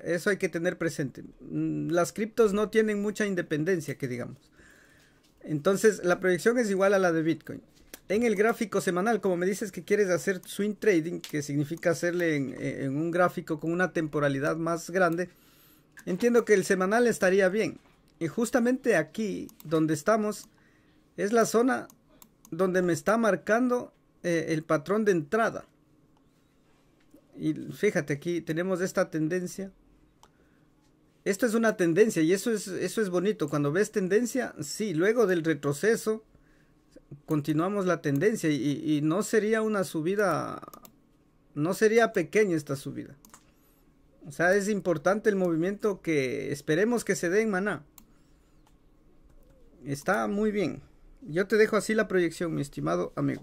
eso hay que tener presente. Mm, las criptos no tienen mucha independencia, que digamos. Entonces la proyección es igual a la de Bitcoin en el gráfico semanal, como me dices que quieres hacer swing trading, que significa hacerle en, un gráfico con una temporalidad más grande, entiendo que el semanal estaría bien. Y justamente aquí donde estamos es la zona donde me está marcando eh, el patrón de entrada. Y fíjate aquí tenemos esta tendencia. Esto es una tendencia y eso es, eso es bonito. Cuando ves tendencia, sí, luego del retroceso continuamos la tendencia y, no sería una subida, no sería pequeña esta subida. O sea, es importante el movimiento que esperemos que se dé en Maná. Está muy bien. Yo te dejo así la proyección, mi estimado amigo.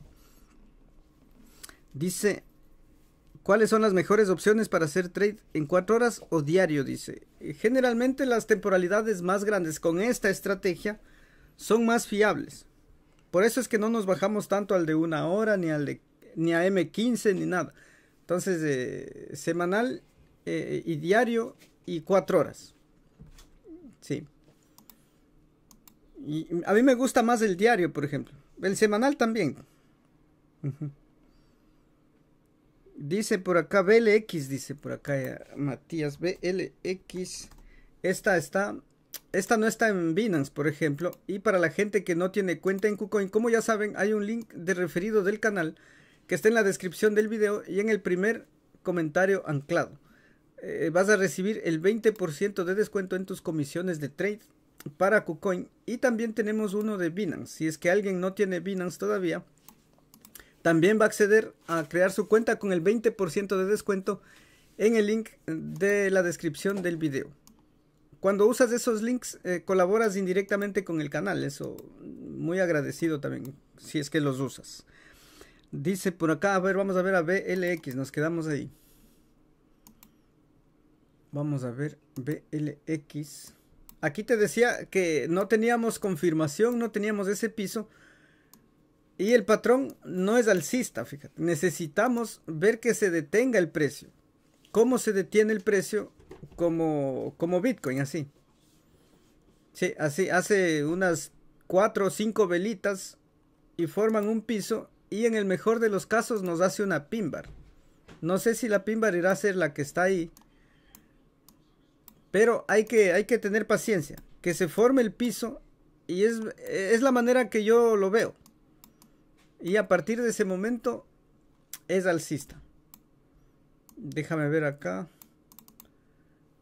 Dice, ¿cuáles son las mejores opciones para hacer trade en cuatro horas o diario? Dice, generalmente las temporalidades más grandes con esta estrategia son más fiables. Por eso es que no nos bajamos tanto al de una hora, ni al de ni a M15, ni nada. Entonces, eh, semanal eh, y diario y cuatro horas. Sí. Y a mí me gusta más el diario, por ejemplo. El semanal también. Dice por acá BLX, dice por acá eh, Matías BLX. Esta está esta no está en Binance, por ejemplo. Y para la gente que no tiene cuenta en KuCoin, como ya saben, hay un link de referido del canal que está en la descripción del video y en el primer comentario anclado. Eh, vas a recibir el 20% de descuento en tus comisiones de trade para KuCoin. Y también tenemos uno de Binance. Si es que alguien no tiene Binance todavía, también va a acceder a crear su cuenta con el 20% de descuento en el link de la descripción del video cuando usas esos links, eh, colaboras indirectamente con el canal. Eso, muy agradecido también, si es que los usas. Dice por acá, a ver, vamos a ver a BLX, nos quedamos ahí. Vamos a ver BLX. Aquí te decía que no teníamos confirmación, no teníamos ese piso. Y el patrón no es alcista, fíjate. Necesitamos ver que se detenga el precio. ¿Cómo se detiene el precio? como, como Bitcoin, así. Sí, así, hace unas cuatro o cinco velitas y forman un piso y en el mejor de los casos nos hace una pimbar. No sé si la pimbar irá a ser la que está ahí. Pero hay que, hay que tener paciencia. Que se forme el piso y es, es la manera que yo lo veo. Y a partir de ese momento es alcista. Déjame ver acá.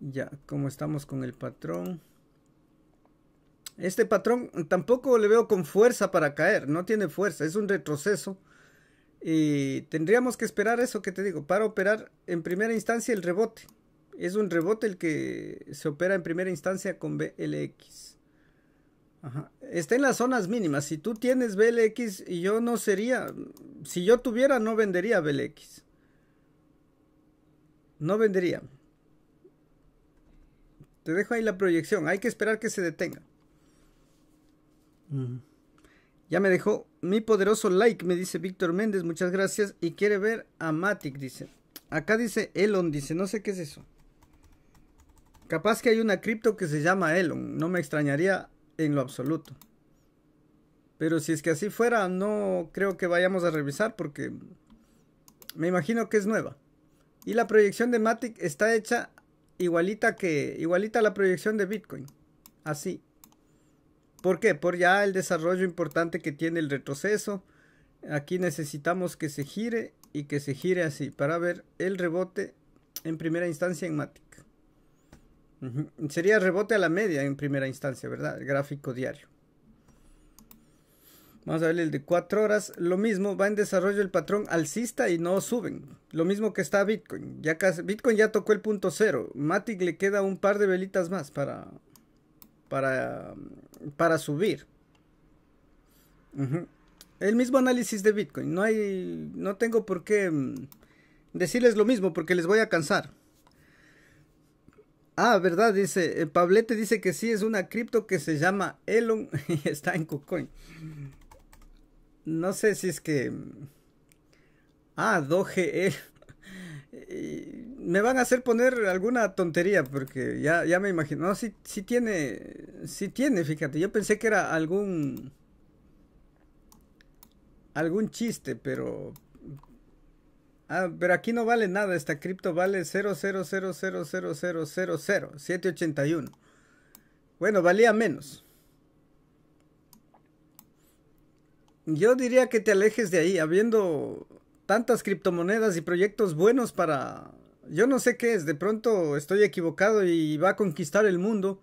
Ya, como estamos con el patrón. Este patrón tampoco le veo con fuerza para caer, no tiene fuerza, es un retroceso. Y tendríamos que esperar eso que te digo, para operar en primera instancia el rebote. Es un rebote el que se opera en primera instancia con BLX. Está en las zonas mínimas. Si tú tienes BLX, y yo no sería. Si yo tuviera, no vendería BLX. No vendería. Te dejo ahí la proyección. Hay que esperar que se detenga. Ya me dejó mi poderoso like, me dice Víctor Méndez. Muchas gracias. Y quiere ver a Matic, dice. Acá dice Elon, dice. No sé qué es eso. Capaz que hay una cripto que se llama Elon. No me extrañaría en lo absoluto. Pero si es que así fuera, no creo que vayamos a revisar porque me imagino que es nueva. Y la proyección de Matic está hecha igualita que igualita la proyección de Bitcoin. Así. ¿Por qué? Por ya el desarrollo importante que tiene el retroceso. Aquí necesitamos que se gire y que se gire así para ver el rebote en primera instancia en Matic. Sería rebote a la media en primera instancia, ¿verdad? El gráfico diario. Vamos a ver el de 4 horas. Lo mismo, va en desarrollo el patrón alcista y no suben. Lo mismo que está Bitcoin. Ya Bitcoin ya tocó el punto cero. Matic le queda un par de velitas más para, para, subir. El mismo análisis de Bitcoin. No hay, no tengo por qué mm, decirles lo mismo porque les voy a cansar. Ah, verdad, dice, eh, Pablete dice que sí es una cripto que se llama Elon y está en KuCoin. No sé si es que... Mm, ah, Doge eh, Me van a hacer poner alguna tontería porque ya, ya me imagino. No, sí, tiene... Sí tiene, fíjate. Yo pensé que era algún... Algún chiste, pero... Ah, pero aquí no vale nada. Esta cripto vale 781. Bueno, valía menos. Yo diría que te alejes de ahí, habiendo tantas criptomonedas y proyectos buenos para... Yo no sé qué es, de pronto estoy equivocado y va a conquistar el mundo.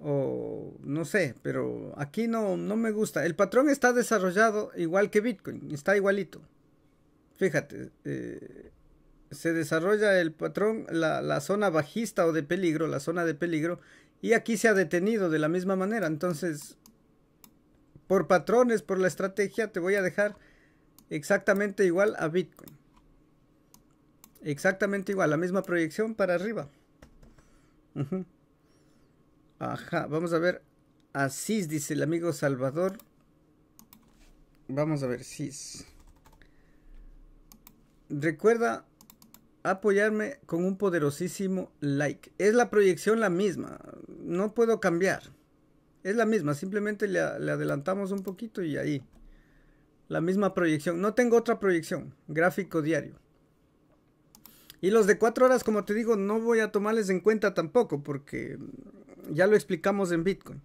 O no sé, pero aquí no, no me gusta. El patrón está desarrollado igual que Bitcoin, está igualito. Fíjate, eh, se desarrolla el patrón, la zona bajista o de peligro, la zona de peligro, y aquí se ha detenido de la misma manera. Entonces, por patrones, por la estrategia, te voy a dejar exactamente igual a Bitcoin. Exactamente igual, la misma proyección para arriba. Ajá, vamos a ver. A dice el amigo Salvador. Vamos a ver, CIS. Recuerda apoyarme con un poderosísimo like. Es la proyección la misma, no puedo cambiar. Es la misma, simplemente le, adelantamos un poquito y ahí. La misma proyección. No tengo otra proyección. Gráfico diario. Y los de cuatro horas, como te digo, no voy a tomarles en cuenta tampoco, porque ya lo explicamos en Bitcoin.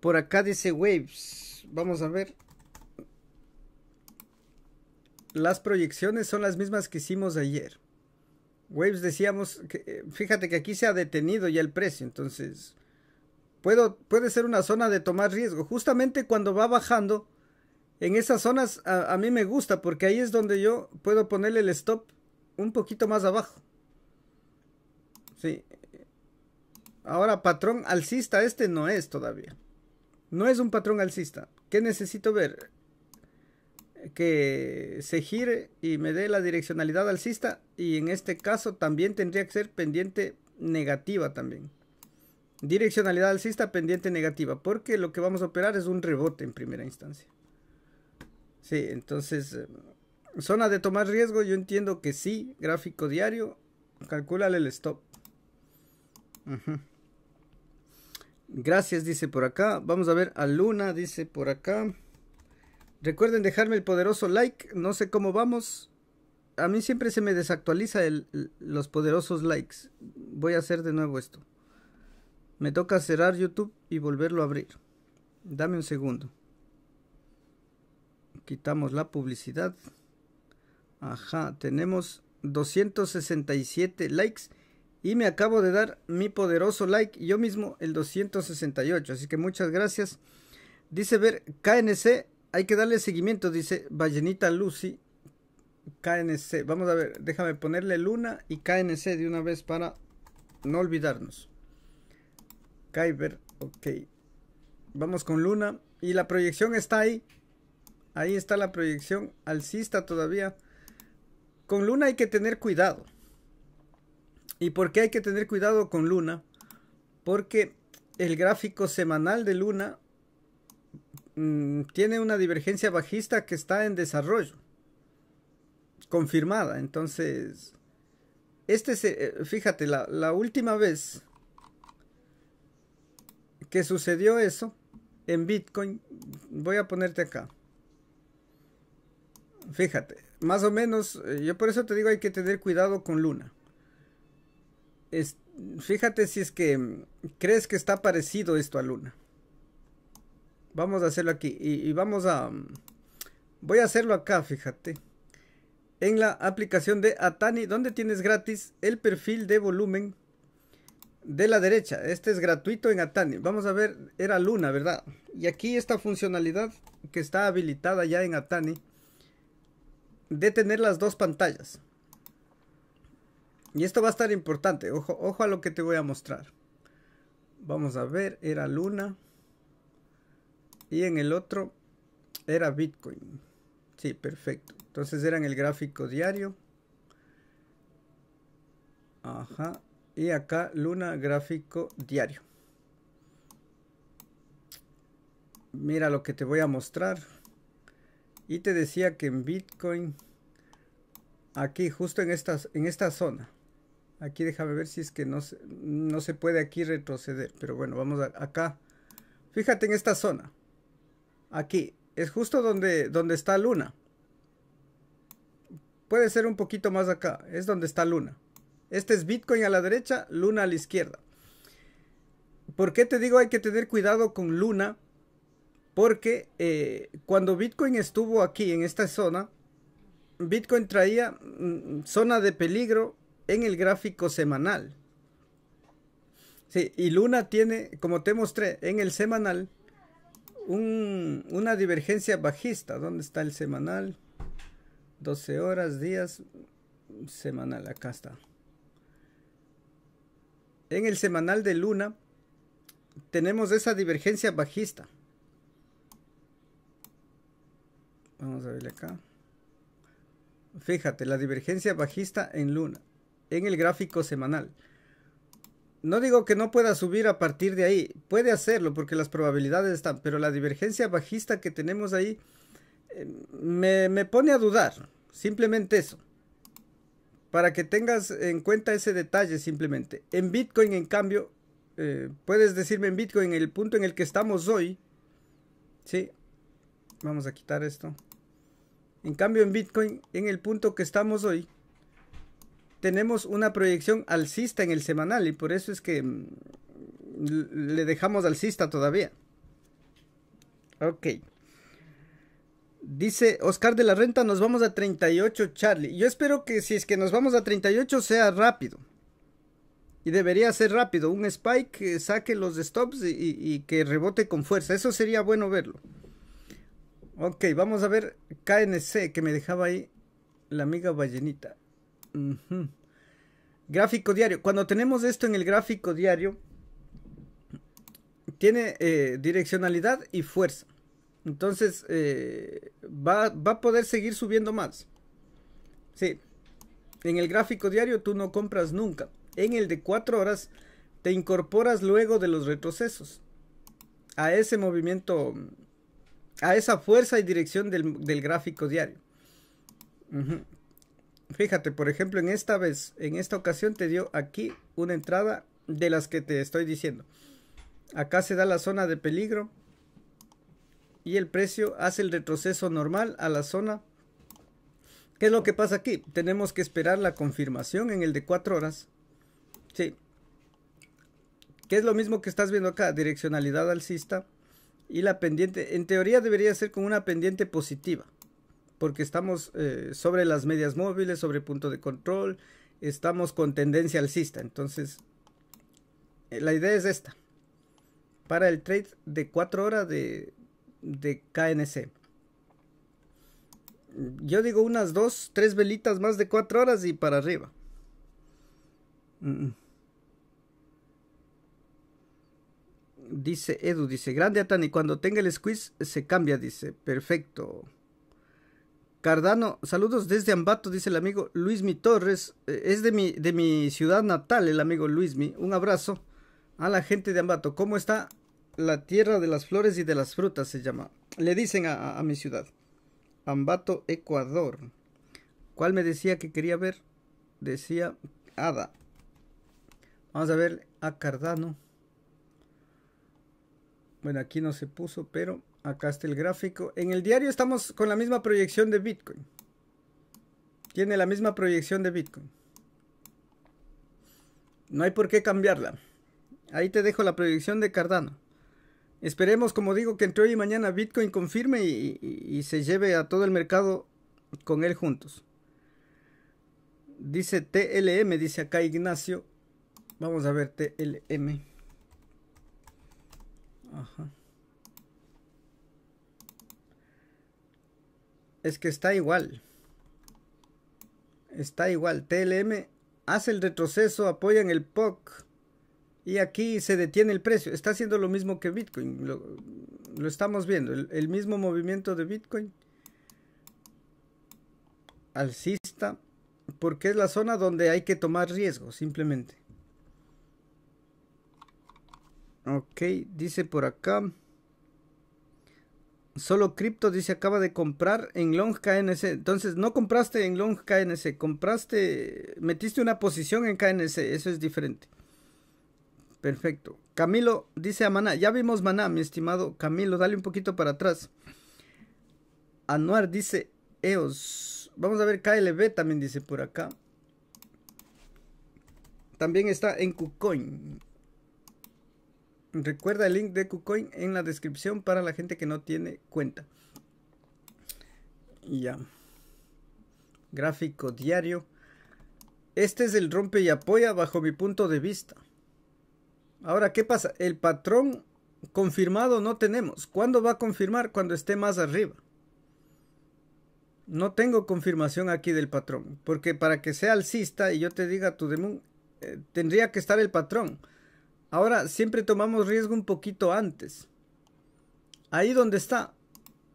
Por acá dice Waves. Vamos a ver. Las proyecciones son las mismas que hicimos ayer. Waves decíamos, eh, fíjate que aquí se ha detenido ya el precio, entonces puede ser una zona de tomar riesgo. Justamente cuando va bajando, en esas zonas a, mí me gusta porque ahí es donde yo puedo ponerle el stop un poquito más abajo. Sí. Ahora, patrón alcista este no es todavía. No es un patrón alcista. ¿Qué necesito ver? Que se gire y me dé la direccionalidad alcista y en este caso también tendría que ser pendiente negativa también. Direccionalidad alcista, pendiente negativa, porque lo que vamos a operar es un rebote en primera instancia. Sí, entonces, eh, zona de tomar riesgo, yo entiendo que sí, gráfico diario, calculale el stop. Gracias, dice por acá. Vamos a ver a Luna, dice por acá. Recuerden dejarme el poderoso like, no sé cómo vamos. A mí siempre se me desactualiza los poderosos likes. Voy a hacer de nuevo esto. Me toca cerrar YouTube y volverlo a abrir. Dame un segundo. Quitamos la publicidad. Ajá, tenemos 267 likes. Y me acabo de dar mi poderoso like yo mismo el 268. Así que muchas gracias. Dice ver KNC. Hay que darle seguimiento. Dice Ballenita Lucy. KNC. Vamos a ver. Déjame ponerle Luna y KNC de una vez para no olvidarnos ok. Vamos con Luna. Y la proyección está ahí. Ahí está la proyección alcista todavía. Con Luna hay que tener cuidado. ¿Y por qué hay que tener cuidado con Luna? Porque el gráfico semanal de Luna mm, tiene una divergencia bajista que está en desarrollo. Confirmada. Entonces, este eh, fíjate, la última vez que sucedió eso en Bitcoin, voy a ponerte acá. Fíjate, más o menos, eh, yo por eso te digo hay que tener cuidado con Luna. fíjate si es que mm, crees que está parecido esto a Luna. Vamos a hacerlo aquí y, y vamos a... Mm, voy a hacerlo acá, fíjate. En la aplicación de Atani, donde tienes gratis el perfil de volumen de la derecha. Este es gratuito en Atani. Vamos a ver, era Luna, ¿verdad? Y aquí esta funcionalidad que está habilitada ya en Atani de tener las dos pantallas. Y esto va a estar importante. Ojo, ojo a lo que te voy a mostrar. Vamos a ver, era Luna. Y en el otro era Bitcoin. Sí, perfecto. Entonces era en el gráfico diario. Ajá, y acá Luna gráfico diario. Mira lo que te voy a mostrar. Y te decía que en Bitcoin, aquí justo en esta, en esta zona, aquí déjame ver si es que no se, puede aquí retroceder. Pero bueno, vamos acá. Fíjate en esta zona. Aquí. Es justo donde, donde está Luna. Puede ser un poquito más acá. Es donde está Luna. Este es Bitcoin a la derecha, Luna a la izquierda. ¿Por qué te digo hay que tener cuidado con Luna? Porque eh, cuando Bitcoin estuvo aquí en esta zona, Bitcoin traía mm, zona de peligro en el gráfico semanal. y Luna tiene, como te mostré, en el semanal una divergencia bajista. ¿Dónde está el semanal? 12 horas, días, semanal, acá está en el semanal de Luna tenemos esa divergencia bajista. Vamos a verle acá. Fíjate, la divergencia bajista en Luna, en el gráfico semanal. No digo que no pueda subir a partir de ahí, puede hacerlo porque las probabilidades están, pero la divergencia bajista que tenemos ahí eh, me pone a dudar, simplemente eso para que tengas en cuenta ese detalle simplemente. En Bitcoin, en cambio, eh, puedes decirme en Bitcoin el punto en el que estamos hoy. Sí, vamos a quitar esto. En cambio, en Bitcoin, en el punto que estamos hoy, tenemos una proyección alcista en el semanal y por eso es que mm, le dejamos alcista todavía. Ok. Dice Oscar de la Renta, nos vamos a 38, Charlie. Yo espero que si es que nos vamos a 38 sea rápido. Y debería ser rápido. Un spike que saque los stops y, que rebote con fuerza. Eso sería bueno verlo. Ok, vamos a ver KNC que me dejaba ahí la amiga ballenita. Gráfico diario. Cuando tenemos esto en el gráfico diario, tiene eh, direccionalidad y fuerza. Entonces, eh, va, a poder seguir subiendo más. Sí. En el gráfico diario tú no compras nunca. En el de cuatro horas te incorporas luego de los retrocesos. A ese movimiento, a esa fuerza y dirección del, gráfico diario. Fíjate, por ejemplo, en esta vez, en esta ocasión te dio aquí una entrada de las que te estoy diciendo. Acá se da la zona de peligro y el precio hace el retroceso normal a la zona. ¿Qué es lo que pasa aquí? Tenemos que esperar la confirmación en el de 4 horas. Sí. qué es lo mismo que estás viendo acá, direccionalidad alcista y la pendiente. En teoría debería ser con una pendiente positiva, porque estamos eh, sobre las medias móviles, sobre punto de control, estamos con tendencia alcista. Entonces, eh, la idea es esta. Para el trade de 4 horas de de KNC. Yo digo unas dos, tres velitas más de cuatro horas y para arriba. Dice Edu, dice, grande Atani, cuando tenga el squeeze se cambia, dice, perfecto. Cardano, saludos desde Ambato, dice el amigo Luismi Torres, eh, es de mi, de mi ciudad natal el amigo Luismi, un abrazo a la gente de Ambato, ¿cómo está la tierra de las flores y de las frutas se llama. Le dicen a, mi ciudad, Ambato, Ecuador. ¿Cuál me decía que quería ver? Decía Ada. Vamos a ver a Cardano. Bueno, aquí no se puso, pero acá está el gráfico. En el diario estamos con la misma proyección de Bitcoin. Tiene la misma proyección de Bitcoin. No hay por qué cambiarla. Ahí te dejo la proyección de Cardano. Esperemos, como digo, que entre hoy y mañana Bitcoin confirme y, se lleve a todo el mercado con él juntos. Dice TLM, dice acá Ignacio. Vamos a ver TLM. Ajá. Es que está igual. Está igual. TLM hace el retroceso, apoya en el POC y aquí se detiene el precio. Está haciendo lo mismo que Bitcoin. Lo, estamos viendo. El, mismo movimiento de Bitcoin. Alcista. Porque es la zona donde hay que tomar riesgo, simplemente. Ok, dice por acá. Solo cripto dice acaba de comprar en Long KNC. Entonces, no compraste en Long KNC, compraste, metiste una posición en KNC, eso es diferente. Perfecto. Camilo dice a Maná, ya vimos Maná, mi estimado Camilo, dale un poquito para atrás. Anuar dice, EOS. Vamos a ver, KLB también dice por acá. También está en KuCoin. Recuerda el link de KuCoin en la descripción para la gente que no tiene cuenta. Y ya. Gráfico diario. Este es el rompe y apoya bajo mi punto de vista. Ahora, ¿qué pasa? El patrón confirmado no tenemos. ¿Cuándo va a confirmar? Cuando esté más arriba. No tengo confirmación aquí del patrón, porque para que sea alcista y yo te diga tu demon, eh, tendría que estar el patrón. Ahora, siempre tomamos riesgo un poquito antes. Ahí donde está,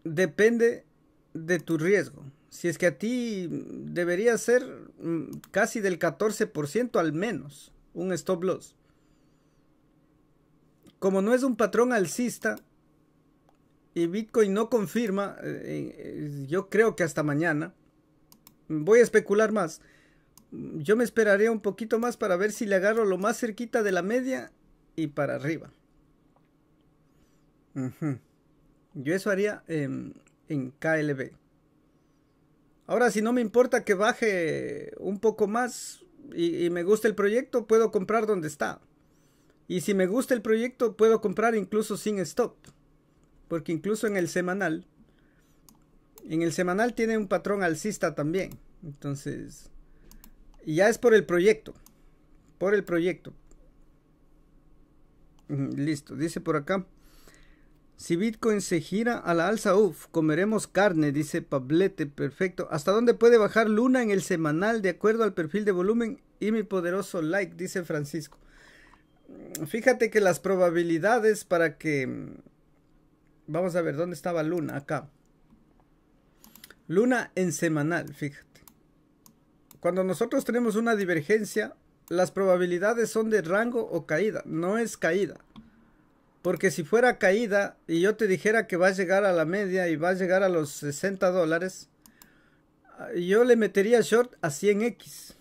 depende de tu riesgo. Si es que a ti debería ser mm, casi del 14% al menos un stop loss como no es un patrón alcista y Bitcoin no confirma, eh, eh, yo creo que hasta mañana, voy a especular más. Yo me esperaría un poquito más para ver si le agarro lo más cerquita de la media y para arriba. Yo eso haría en, KLB. Ahora, si no me importa que baje un poco más y, y me gusta el proyecto, puedo comprar donde está. Y si me gusta el proyecto, puedo comprar incluso sin stop. Porque incluso en el semanal, en el semanal tiene un patrón alcista también. Entonces, ya es por el proyecto. Por el proyecto. Listo, dice por acá. Si Bitcoin se gira a la alza, uff, comeremos carne, dice Pablete, perfecto. ¿Hasta dónde puede bajar Luna en el semanal de acuerdo al perfil de volumen y mi poderoso like? Dice Francisco fíjate que las probabilidades para que... Mm, vamos a ver, ¿dónde estaba Luna? Acá. Luna en semanal, fíjate. Cuando nosotros tenemos una divergencia, las probabilidades son de rango o caída, no es caída. Porque si fuera caída y yo te dijera que va a llegar a la media y va a llegar a los 60 dólares, ah, yo le metería short a 100X.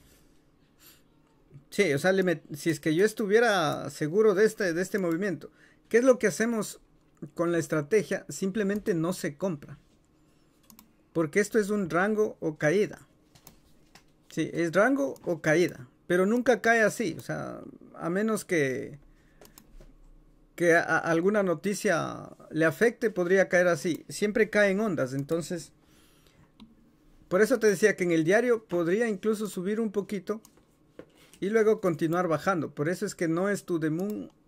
Sí, o sea, si es que yo estuviera seguro de este, de este movimiento, ¿qué es lo que hacemos con la estrategia? Simplemente no se compra. Porque esto es un rango o caída. Sí, es rango o caída. Pero nunca cae así. O sea, a menos que, que alguna noticia le afecte, podría caer así. Siempre cae en ondas. Entonces, por eso te decía que en el diario podría incluso subir un poquito y luego continuar bajando. Por eso es que no es tu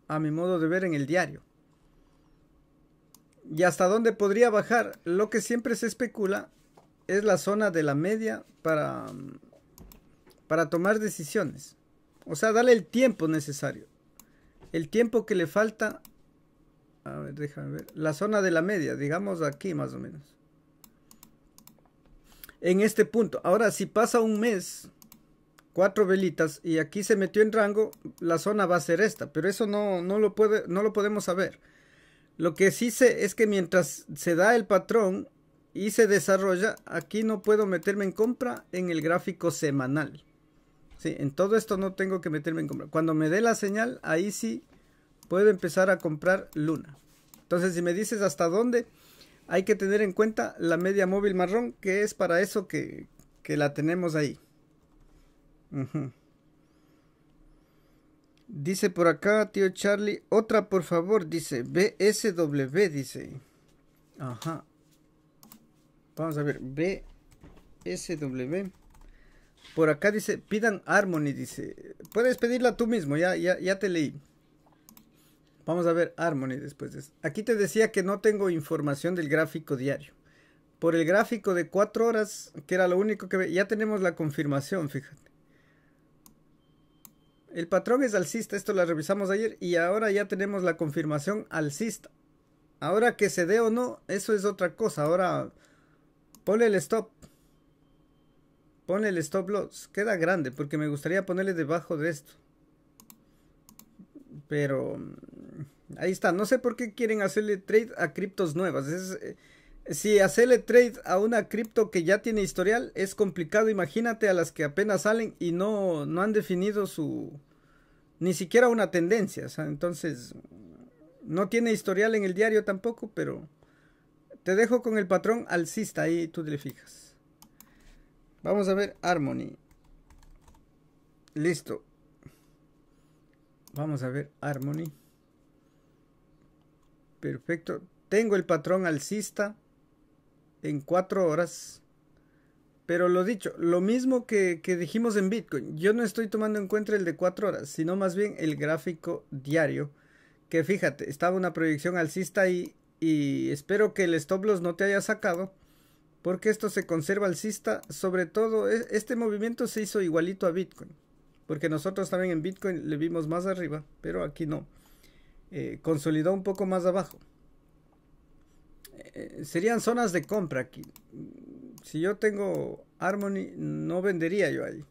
a mi modo de ver en el diario. Y hasta dónde podría bajar, lo que siempre se especula es la zona de la media para, para tomar decisiones. O sea, darle el tiempo necesario. El tiempo que le falta. A ver, déjame ver. La zona de la media, digamos aquí más o menos. En este punto. Ahora, si pasa un mes, cuatro velitas y aquí se metió en rango, la zona va a ser esta, pero eso no, no, lo, puede, no lo podemos saber. Lo que sí sé es que mientras se da el patrón y se desarrolla, aquí no puedo meterme en compra en el gráfico semanal. Sí, en todo esto no tengo que meterme en compra. Cuando me dé la señal, ahí sí puedo empezar a comprar luna. Entonces, si me dices hasta dónde, hay que tener en cuenta la media móvil marrón, que es para eso que, que la tenemos ahí. Dice por acá, tío Charlie, otra por favor, dice BSW, dice. Ajá. Vamos a ver, BSW. Por acá dice, pidan Harmony, dice. Puedes pedirla tú mismo, ya, ya, ya te leí. Vamos a ver Harmony después Aquí te decía que no tengo información del gráfico diario. Por el gráfico de cuatro horas, que era lo único que... ya tenemos la confirmación, fíjate. El patrón es alcista, esto lo revisamos ayer y ahora ya tenemos la confirmación alcista. Ahora que se dé o no, eso es otra cosa. Ahora ponle el stop. Ponle el stop loss. Queda grande porque me gustaría ponerle debajo de esto. Pero ahí está. No sé por qué quieren hacerle trade a criptos nuevas. Es, eh, si hacerle trade a una cripto que ya tiene historial es complicado, imagínate a las que apenas salen y no, no han definido su ni siquiera una tendencia, entonces no tiene historial en el diario tampoco, pero te dejo con el patrón alcista, ahí tú le fijas. Vamos a ver Harmony. Listo. Vamos a ver Harmony. Perfecto. Tengo el patrón alcista en cuatro horas. Pero lo dicho, lo mismo que, que, dijimos en Bitcoin, yo no estoy tomando en cuenta el de cuatro horas, sino más bien el gráfico diario. Que fíjate, estaba una proyección alcista y, y espero que el stop loss no te haya sacado. Porque esto se conserva alcista, sobre todo e, este movimiento se hizo igualito a Bitcoin. Porque nosotros también en Bitcoin le vimos más arriba, pero aquí no. Eh, consolidó un poco más abajo. Eh, serían zonas de compra aquí. Si yo tengo Harmony, no vendería yo ahí.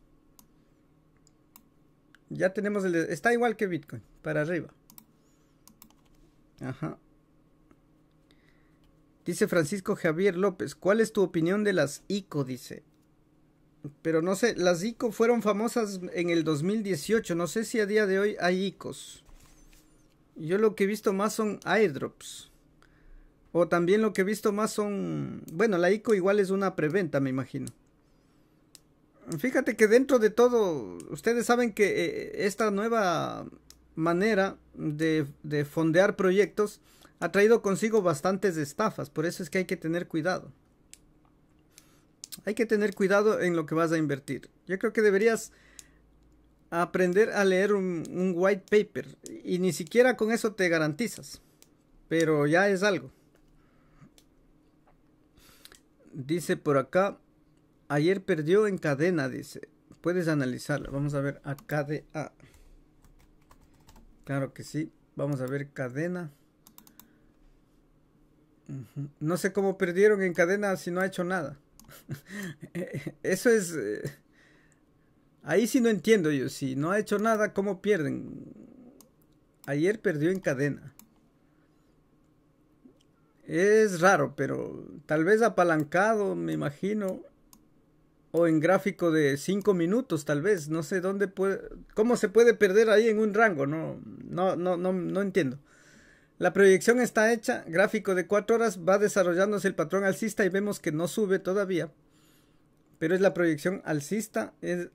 Ya tenemos el... Está igual que Bitcoin, para arriba. Ajá. Dice Francisco Javier López, ¿cuál es tu opinión de las ICO? Dice. Pero no sé, las ICO fueron famosas en el 2018, no sé si a día de hoy hay ICOs. Yo lo que he visto más son airdrops. O también lo que he visto más son, bueno, la ICO igual es una preventa, me imagino. Fíjate que dentro de todo, ustedes saben que eh, esta nueva manera de, fondear proyectos ha traído consigo bastantes estafas, por eso es que hay que tener cuidado. Hay que tener cuidado en lo que vas a invertir. Yo creo que deberías aprender a leer un white paper y ni siquiera con eso te garantizas, pero ya es algo. Dice por acá, ayer perdió en cadena, dice. Puedes analizarlo Vamos a ver a Claro que sí. Vamos a ver cadena. No sé cómo perdieron en cadena si no ha hecho nada. Eso es... Eh, ahí sí no entiendo yo. Si no ha hecho nada, ¿cómo pierden? Ayer perdió en cadena. Es raro, pero tal vez apalancado, me imagino. O en gráfico de 5 minutos, tal vez. No sé dónde puede. ¿Cómo se puede perder ahí en un rango? No, no, no, no, entiendo. La proyección está hecha, gráfico de 4 horas, va desarrollándose el patrón alcista y vemos que no sube todavía. Pero es la proyección alcista. Eh,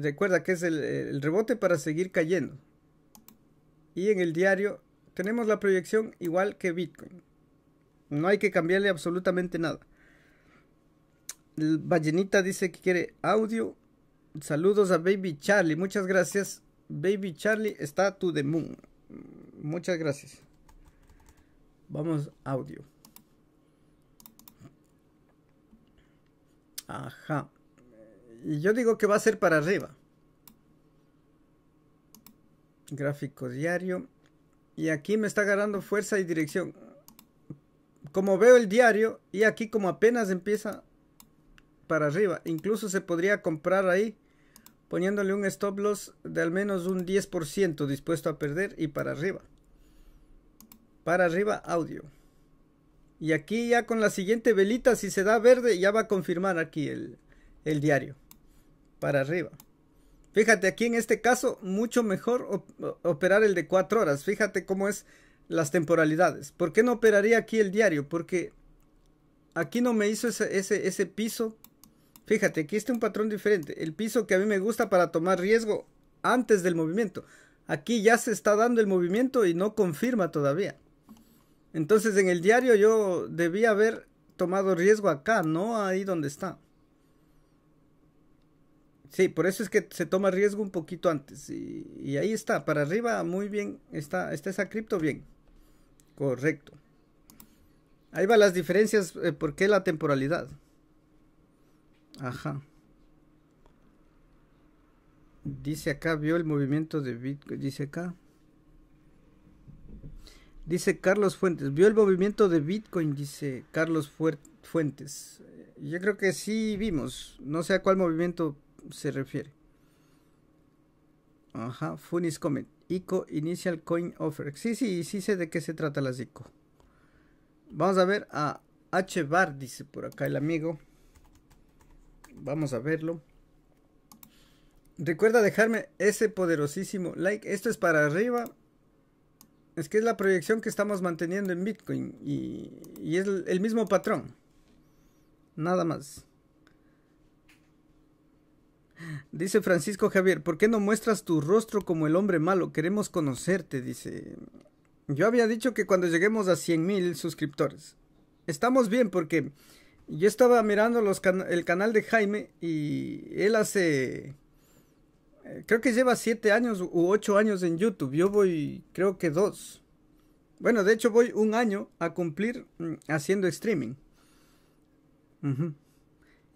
recuerda que es el rebote para seguir cayendo. Y en el diario tenemos la proyección igual que Bitcoin. No hay que cambiarle absolutamente nada. Vallenita dice que quiere audio. Saludos a Baby Charlie. Muchas gracias. Baby Charlie está to the moon. Muchas gracias. Vamos, audio. Ajá. Y yo digo que va a ser para arriba. Gráfico diario. Y aquí me está agarrando fuerza y dirección como veo el diario, y aquí como apenas empieza para arriba, incluso se podría comprar ahí poniéndole un stop loss de al menos un 10% dispuesto a perder y para arriba. Para arriba audio. Y aquí ya con la siguiente velita, si se da verde, ya va a confirmar aquí el, el diario. Para arriba. Fíjate, aquí en este caso, mucho mejor operar el de 4 horas. Fíjate cómo es las temporalidades. ¿Por qué no operaría aquí el diario? Porque aquí no me hizo ese, ese, piso. Fíjate, aquí está un patrón diferente. El piso que a mí me gusta para tomar riesgo antes del movimiento. Aquí ya se está dando el movimiento y no confirma todavía. Entonces en el diario yo debía haber tomado riesgo acá, no ahí donde está. Sí, por eso es que se toma riesgo un poquito antes. Y, y ahí está, para arriba muy bien, está, está esa cripto bien. Correcto. Ahí van las diferencias. Eh, ¿Por qué la temporalidad? Ajá. Dice acá, vio el movimiento de Bitcoin. Dice acá. Dice Carlos Fuentes. Vio el movimiento de Bitcoin, dice Carlos Fuentes. Yo creo que sí vimos. No sé a cuál movimiento se refiere. Ajá, Funis Comet. ICO Initial Coin Offer. Sí, sí, sí sé de qué se trata las ICO. Vamos a ver a H dice por acá el amigo. Vamos a verlo. Recuerda dejarme ese poderosísimo like. Esto es para arriba. Es que es la proyección que estamos manteniendo en Bitcoin y, es el mismo patrón. Nada más. Dice Francisco Javier, ¿por qué no muestras tu rostro como el hombre malo? Queremos conocerte, dice. Yo había dicho que cuando lleguemos a 100.000 suscriptores. Estamos bien porque yo estaba mirando los el canal de Jaime y él hace... Eh, creo que lleva 7 años u 8 años en YouTube. Yo voy, creo que 2. Bueno, de hecho voy un año a cumplir mm, haciendo streaming.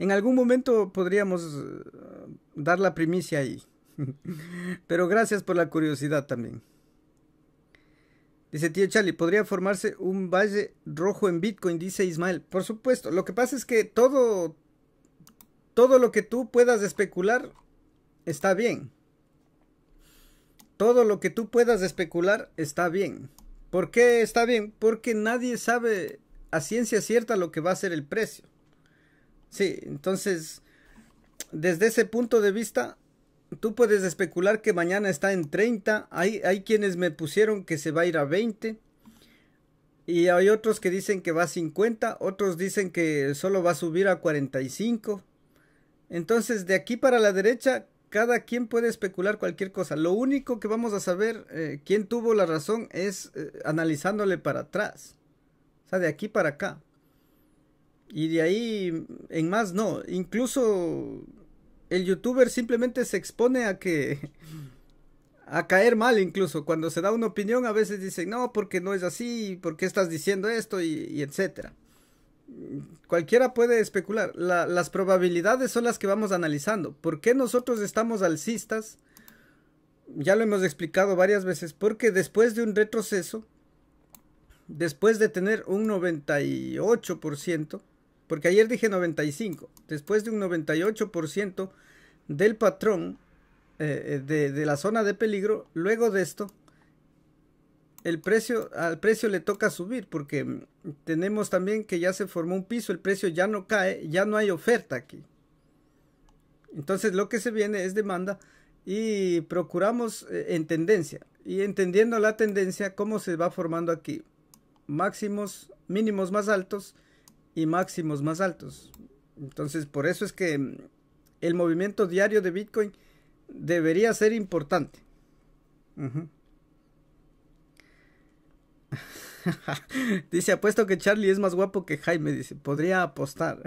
En algún momento podríamos eh, dar la primicia ahí. Pero gracias por la curiosidad también. Dice tío Charlie, ¿podría formarse un valle rojo en Bitcoin? Dice Ismael. Por supuesto. Lo que pasa es que todo, todo lo que tú puedas especular está bien. Todo lo que tú puedas especular está bien. ¿Por qué está bien? Porque nadie sabe a ciencia cierta lo que va a ser el precio. Sí, entonces, desde ese punto de vista, tú puedes especular que mañana está en 30, hay, hay quienes me pusieron que se va a ir a 20. Y hay otros que dicen que va a 50, otros dicen que solo va a subir a 45. Entonces, de aquí para la derecha, cada quien puede especular cualquier cosa. Lo único que vamos a saber eh, quién tuvo la razón es eh, analizándole para atrás. O sea, de aquí para acá. Y de ahí en más no. Incluso el youtuber simplemente se expone a que a caer mal incluso. Cuando se da una opinión a veces dicen, no, porque no es así, porque estás diciendo esto y, etcétera. Cualquiera puede especular. las probabilidades son las que vamos analizando. ¿Por qué nosotros estamos alcistas? Ya lo hemos explicado varias veces. Porque después de un retroceso, después de tener un 98%, porque ayer dije 95. Después de un 98% del patrón eh, eh, de, la zona de peligro, luego de esto, el precio, al precio le toca subir porque mm, tenemos también que ya se formó un piso, el precio ya no cae, ya no hay oferta aquí. Entonces lo que se viene es demanda y procuramos eh, en tendencia. Y entendiendo la tendencia, cómo se va formando aquí. Máximos, mínimos más altos y máximos más altos. Entonces, por eso es que el movimiento diario de Bitcoin debería ser importante. dice, apuesto que Charlie es más guapo que Jaime, dice, podría apostar.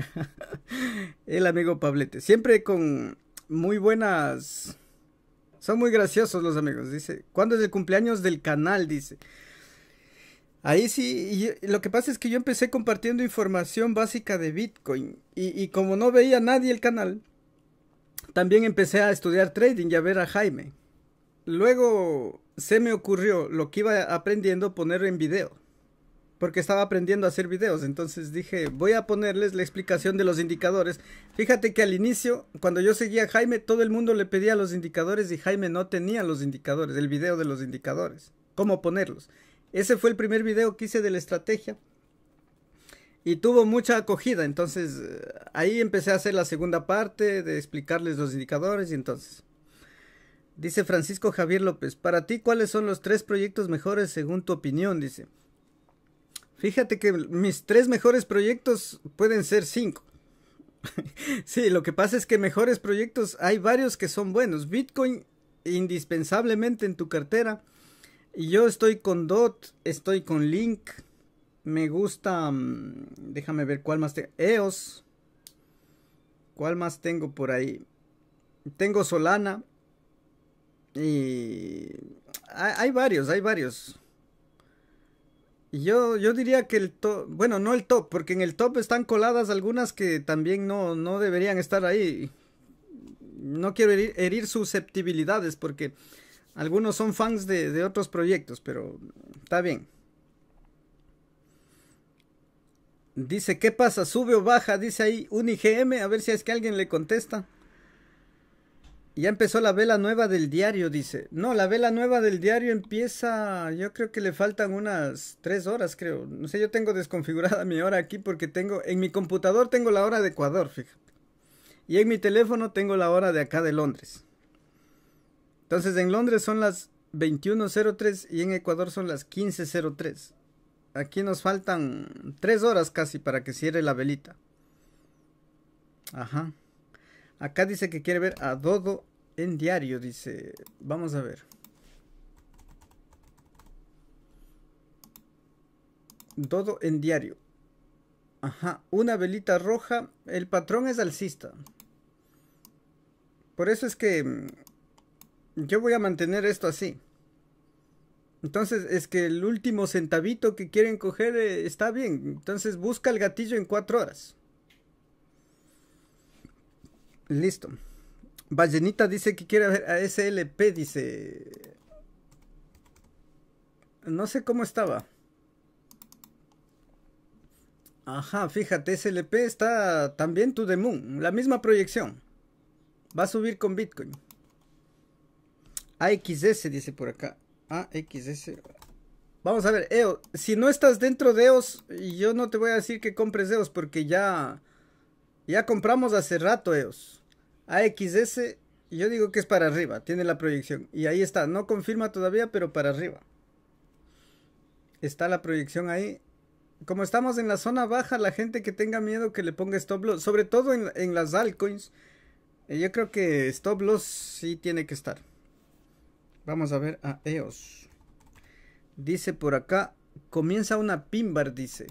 el amigo Pablete, siempre con muy buenas... Son muy graciosos los amigos, dice. ¿Cuándo es el cumpleaños del canal? Dice. Ahí sí, lo que pasa es que yo empecé compartiendo información básica de Bitcoin y, como no veía nadie el canal, también empecé a estudiar trading y a ver a Jaime. Luego se me ocurrió lo que iba aprendiendo poner en video, porque estaba aprendiendo a hacer videos, entonces dije, voy a ponerles la explicación de los indicadores. Fíjate que al inicio, cuando yo seguía a Jaime, todo el mundo le pedía los indicadores y Jaime no tenía los indicadores, el video de los indicadores, cómo ponerlos. Ese fue el primer video que hice de la estrategia. Y tuvo mucha acogida, entonces eh, ahí empecé a hacer la segunda parte de explicarles los indicadores y entonces. Dice Francisco Javier López, para ti, ¿cuáles son los tres proyectos mejores según tu opinión? Dice. Fíjate que mis tres mejores proyectos pueden ser cinco. sí, lo que pasa es que mejores proyectos hay varios que son buenos. Bitcoin indispensablemente en tu cartera. Yo estoy con Dot, estoy con Link. Me gusta. Mm, déjame ver cuál más tengo. EOS. ¿Cuál más tengo por ahí? Tengo Solana. Y. Hay, varios, hay varios. Yo, yo diría que el top. Bueno, no el top, porque en el top están coladas algunas que también no, deberían estar ahí. No quiero herir susceptibilidades, porque algunos son fans de, otros proyectos, pero está bien. Dice, ¿qué pasa? ¿Sube o baja? Dice ahí un IGM, a ver si es que alguien le contesta. Ya empezó la vela nueva del diario, dice. No, la vela nueva del diario empieza, yo creo que le faltan unas tres horas, creo. No sé, yo tengo desconfigurada mi hora aquí porque tengo, en mi computador tengo la hora de Ecuador, fíjate. Y en mi teléfono tengo la hora de acá de Londres. Entonces en Londres son las 21.03 y en Ecuador son las 15.03. Aquí nos faltan tres horas casi para que cierre la velita. Ajá. Acá dice que quiere ver a Dodo en diario, dice. Vamos a ver. Dodo en diario. Ajá, una velita roja. El patrón es alcista. Por eso es que mm, yo voy a mantener esto así. Entonces es que el último centavito que quieren coger eh, está bien. Entonces busca el gatillo en cuatro horas. Listo. Vallenita dice que quiere ver a SLP, dice. No sé cómo estaba. Ajá, fíjate, SLP está también to the moon, la misma proyección. Va a subir con Bitcoin. AXS dice por acá. AXS. Vamos a ver, EOS. Si no estás dentro de EOS, yo no te voy a decir que compres EOS porque ya. Ya compramos hace rato EOS. AXS, yo digo que es para arriba, tiene la proyección. Y ahí está, no confirma todavía, pero para arriba. Está la proyección ahí. Como estamos en la zona baja, la gente que tenga miedo que le ponga stop loss, sobre todo en, en las altcoins, eh, yo creo que stop loss sí tiene que estar. Vamos a ver a EOS. Dice por acá, comienza una pimbar, dice.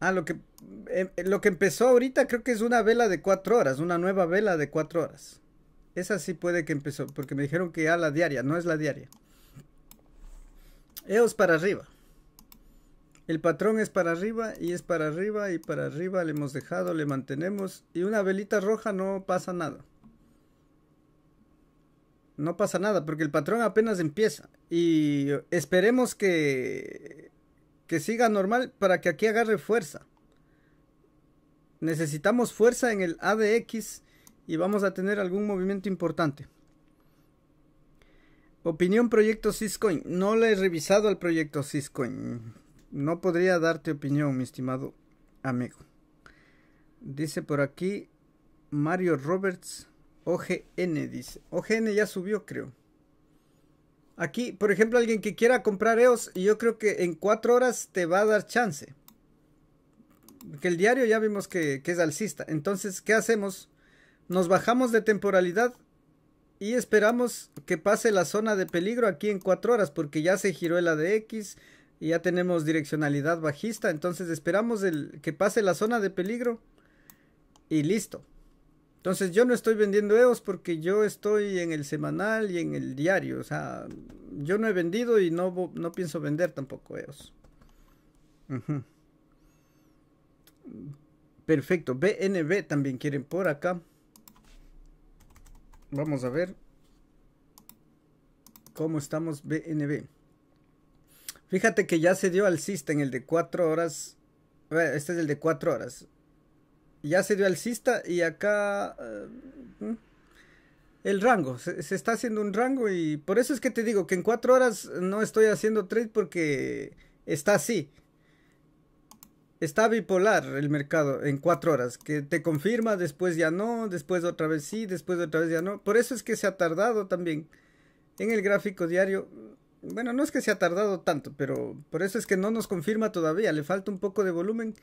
Ah, lo que, em, eh, lo que empezó ahorita creo que es una vela de cuatro horas, una nueva vela de cuatro horas. Esa sí puede que empezó, porque me dijeron que ya la diaria, no es la diaria. EOS para arriba. El patrón es para arriba y es para arriba y para arriba le hemos dejado, le mantenemos. Y una velita roja no pasa nada no pasa nada, porque el patrón apenas empieza. Y esperemos que, que siga normal para que aquí agarre fuerza. Necesitamos fuerza en el ADX y vamos a tener algún movimiento importante. Opinión proyecto Ciscoin. No le he revisado al proyecto Ciscoin. No podría darte opinión, mi estimado amigo. Dice por aquí Mario Roberts. OGN dice. OGN ya subió, creo. Aquí, por ejemplo, alguien que quiera comprar EOS, yo creo que en cuatro horas te va a dar chance. Que el diario ya vimos que, es alcista. Entonces, ¿qué hacemos? Nos bajamos de temporalidad y esperamos que pase la zona de peligro aquí en cuatro horas, porque ya se giró de X y ya tenemos direccionalidad bajista. Entonces, esperamos el, que pase la zona de peligro y listo. Entonces yo no estoy vendiendo EOS porque yo estoy en el semanal y en el diario. O sea, yo no he vendido y no, no pienso vender tampoco EOS. Perfecto. BNB también quieren por acá. Vamos a ver cómo estamos BNB. Fíjate que ya se dio alcista en el de 4 horas. Eh, este es el de 4 horas ya se dio alcista y acá eh, el rango, se, se, está haciendo un rango y por eso es que te digo que en cuatro horas no estoy haciendo trade porque está así. Está bipolar el mercado en cuatro horas, que te confirma, después ya no, después otra vez sí, después otra vez ya no. Por eso es que se ha tardado también en el gráfico diario. Bueno, no es que se ha tardado tanto, pero por eso es que no nos confirma todavía, le falta un poco de volumen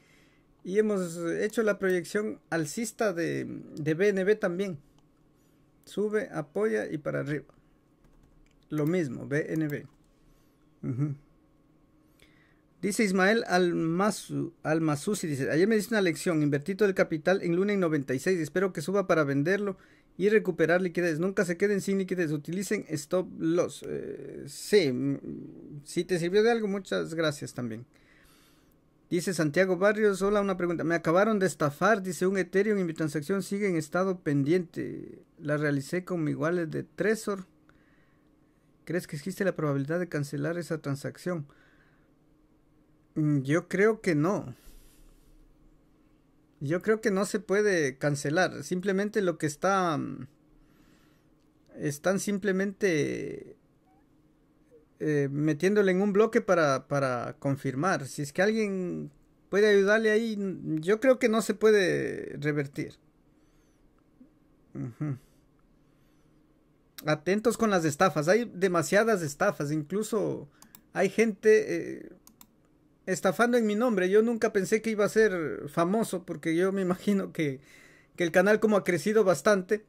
y hemos hecho la proyección alcista de, BNB también. Sube, apoya y para arriba. Lo mismo, BNB. Dice Ismael Almazu, Almazusi, dice, ayer me dice una lección, invertí todo el capital en Luna en 96, espero que suba para venderlo y recuperar liquidez. Nunca se queden sin liquidez, utilicen stop loss. Eh, sí, mm, si te sirvió de algo, muchas gracias también. Dice Santiago Barrios, hola, una pregunta. Me acabaron de estafar, dice un Ethereum y mi transacción sigue en estado pendiente. La realicé con mi wallet de tresor. ¿Crees que existe la probabilidad de cancelar esa transacción? Mm, yo creo que no. Yo creo que no se puede cancelar. Simplemente lo que está... Mm, están simplemente eh, metiéndole en un bloque para, para confirmar. Si es que alguien puede ayudarle ahí, yo creo que no se puede revertir. Atentos con las estafas. Hay demasiadas estafas. Incluso hay gente eh, estafando en mi nombre. Yo nunca pensé que iba a ser famoso porque yo me imagino que, el canal como ha crecido bastante.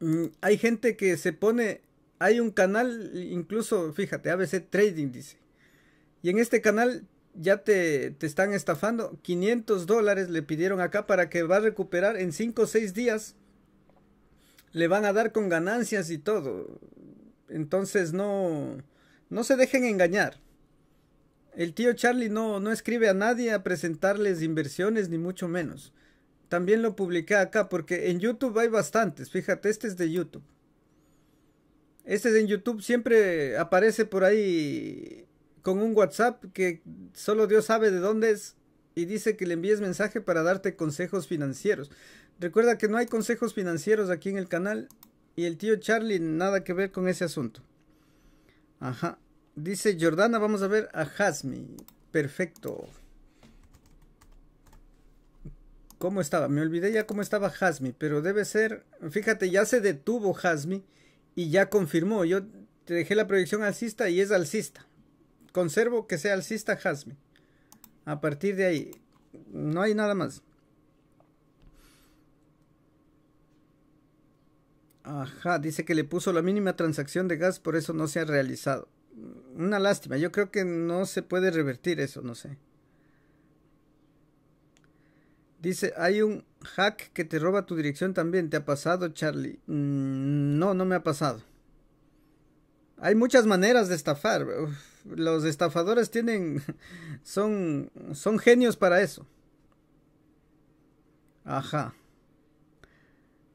Mm, hay gente que se pone hay un canal, incluso, fíjate, ABC Trading dice. Y en este canal ya te, están estafando. 500 dólares le pidieron acá para que va a recuperar en 5 o 6 días. Le van a dar con ganancias y todo. Entonces no, no se dejen engañar. El tío Charlie no, no escribe a nadie a presentarles inversiones ni mucho menos. También lo publiqué acá porque en YouTube hay bastantes. Fíjate, este es de YouTube. Este es en YouTube siempre aparece por ahí con un WhatsApp que solo Dios sabe de dónde es y dice que le envíes mensaje para darte consejos financieros. Recuerda que no hay consejos financieros aquí en el canal y el tío Charlie nada que ver con ese asunto. Ajá. Dice Jordana, vamos a ver a Hasmi. Perfecto. ¿Cómo estaba? Me olvidé ya cómo estaba Hasmi, pero debe ser... Fíjate, ya se detuvo Hasmi y ya confirmó. Yo te dejé la proyección alcista y es alcista. Conservo que sea alcista Jasmine A partir de ahí, no hay nada más. Ajá, dice que le puso la mínima transacción de gas, por eso no se ha realizado. Una lástima, yo creo que no se puede revertir eso, no sé. Dice, hay un hack que te roba tu dirección también. ¿Te ha pasado, Charlie? Mm, no, no me ha pasado. Hay muchas maneras de estafar. los estafadores tienen... Son, son genios para eso. Ajá.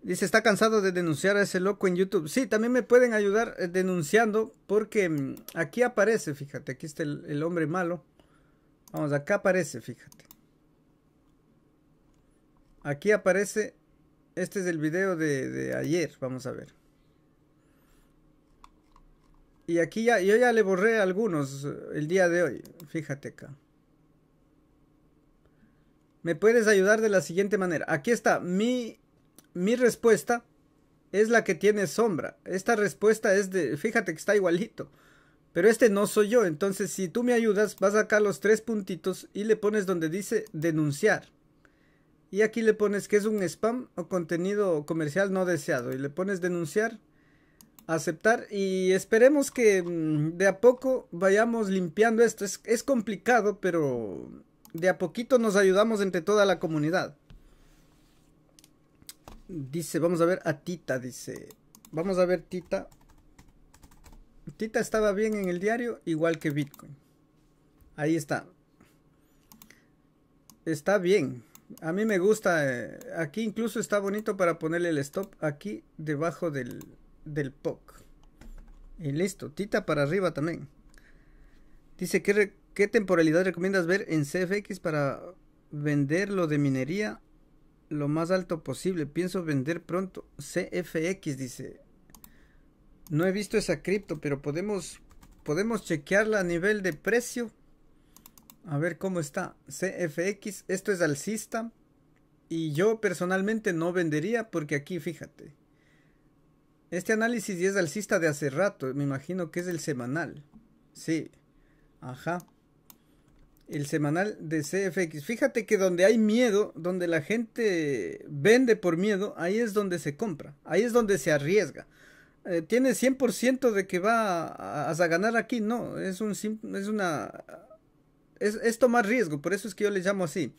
Dice, está cansado de denunciar a ese loco en YouTube. Sí, también me pueden ayudar eh, denunciando porque mm, aquí aparece, fíjate, aquí está el hombre malo. Vamos, acá aparece, fíjate. Aquí aparece, este es el video de, de ayer, vamos a ver. Y aquí ya, yo ya le borré algunos eh, el día de hoy, fíjate acá. Me puedes ayudar de la siguiente manera. Aquí está, mi, mi respuesta es la que tiene sombra. Esta respuesta es de, fíjate que está igualito. Pero este no soy yo, entonces si tú me ayudas, vas acá los tres puntitos y le pones donde dice denunciar. Y aquí le pones que es un spam o contenido comercial no deseado. Y le pones denunciar, aceptar. Y esperemos que mm, de a poco vayamos limpiando esto. Es, complicado, pero de a poquito nos ayudamos entre toda la comunidad. Dice, vamos a ver a Tita, dice. Vamos a ver Tita. Tita estaba bien en el diario, igual que Bitcoin. Ahí está. Está bien. A mí me gusta. Eh, aquí incluso está bonito para ponerle el stop aquí debajo del, del POC. Y listo. Tita para arriba también. Dice, ¿qué, ¿qué temporalidad recomiendas ver en CFX para vender lo de minería lo más alto posible? Pienso vender pronto. CFX dice. No he visto esa cripto, pero podemos, podemos chequearla a nivel de precio a ver cómo está CFX. Esto es alcista. Y yo personalmente no vendería porque aquí, fíjate. Este análisis es alcista de hace rato. Me imagino que es el semanal. Sí. Ajá. El semanal de CFX. Fíjate que donde hay miedo, donde la gente vende por miedo, ahí es donde se compra. Ahí es donde se arriesga. Tienes eh, tiene 100% de que va a, ganar aquí. No, es, un, es una es, tomar riesgo, por eso es que yo le llamo así,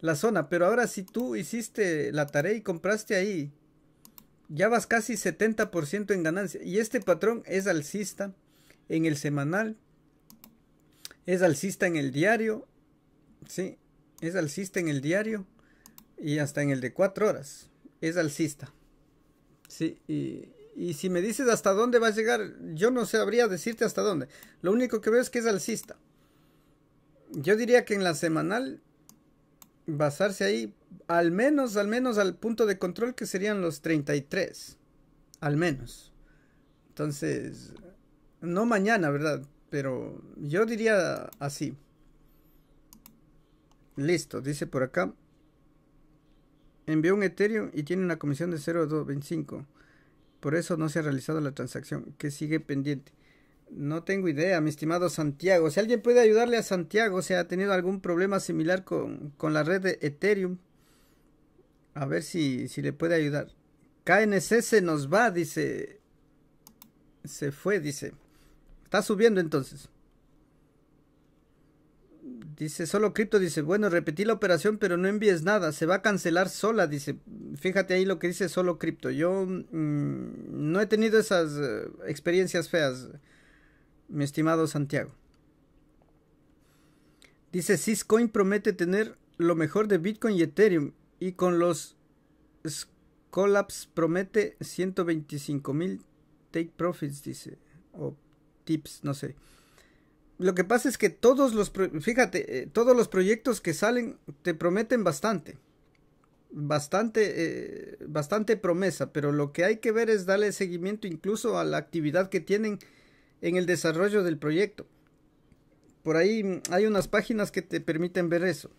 la zona. Pero ahora si tú hiciste la tarea y compraste ahí, ya vas casi 70% en ganancia. Y este patrón es alcista en el semanal, es alcista en el diario, sí, es alcista en el diario y hasta en el de 4 horas, es alcista. Sí, y, y si me dices hasta dónde va a llegar, yo no sabría decirte hasta dónde. Lo único que veo es que es alcista. Yo diría que en la semanal basarse ahí al menos, al menos al punto de control que serían los 33. Al menos. Entonces, no mañana, ¿verdad? Pero yo diría así. Listo, dice por acá. Envió un Ethereum y tiene una comisión de 0.225. Por eso no se ha realizado la transacción, que sigue pendiente. No tengo idea, mi estimado Santiago. Si alguien puede ayudarle a Santiago, si ha tenido algún problema similar con, la red de Ethereum, a ver si, le puede ayudar. KNC se nos va, dice. Se fue, dice. Está subiendo entonces. Dice, solo cripto, dice, bueno, repetí la operación, pero no envíes nada, se va a cancelar sola, dice. Fíjate ahí lo que dice solo cripto. Yo mm, no he tenido esas eh, experiencias feas mi estimado Santiago. Dice, Ciscoin promete tener lo mejor de Bitcoin y Ethereum y con los Scolaps promete 125 mil take profits, dice, o tips, no sé. Lo que pasa es que todos los, fíjate, eh, todos los proyectos que salen te prometen bastante. Bastante, eh, bastante promesa, pero lo que hay que ver es darle seguimiento incluso a la actividad que tienen en el desarrollo del proyecto. Por ahí mm, hay unas páginas que te permiten ver eso.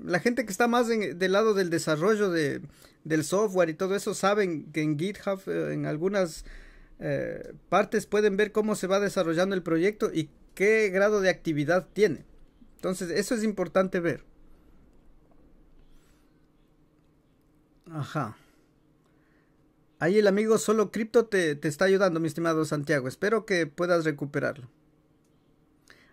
La gente que está más del lado del desarrollo de, del software y todo eso saben que en GitHub, eh, en algunas eh, partes, pueden ver cómo se va desarrollando el proyecto y qué grado de actividad tiene. Entonces, eso es importante ver. Ajá. Ahí el amigo Solo Cripto te, está ayudando, mi estimado Santiago. Espero que puedas recuperarlo.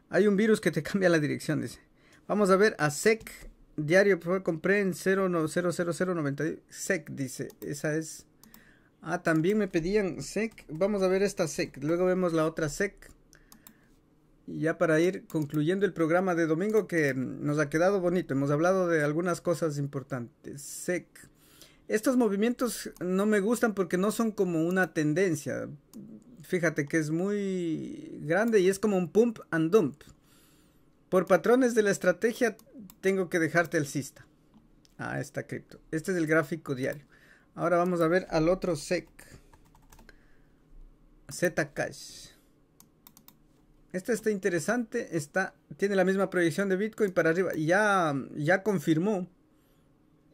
Hay un virus que te cambia la dirección, dice. Vamos a ver a SEC. Diario, por compré en 000090. SEC, dice. Esa es. Ah, también me pedían SEC. Vamos a ver esta SEC. Luego vemos la otra SEC. Y ya para ir concluyendo el programa de domingo que mm, nos ha quedado bonito. Hemos hablado de algunas cosas importantes. SEC estos movimientos no me gustan porque no son como una tendencia. Fíjate que es muy grande y es como un pump and dump. Por patrones de la estrategia tengo que dejarte el cista, a esta cripto. Este es el gráfico diario. Ahora vamos a ver al otro SEC. Zcash. Este está interesante, está, tiene la misma proyección de Bitcoin para arriba. Ya, ya confirmó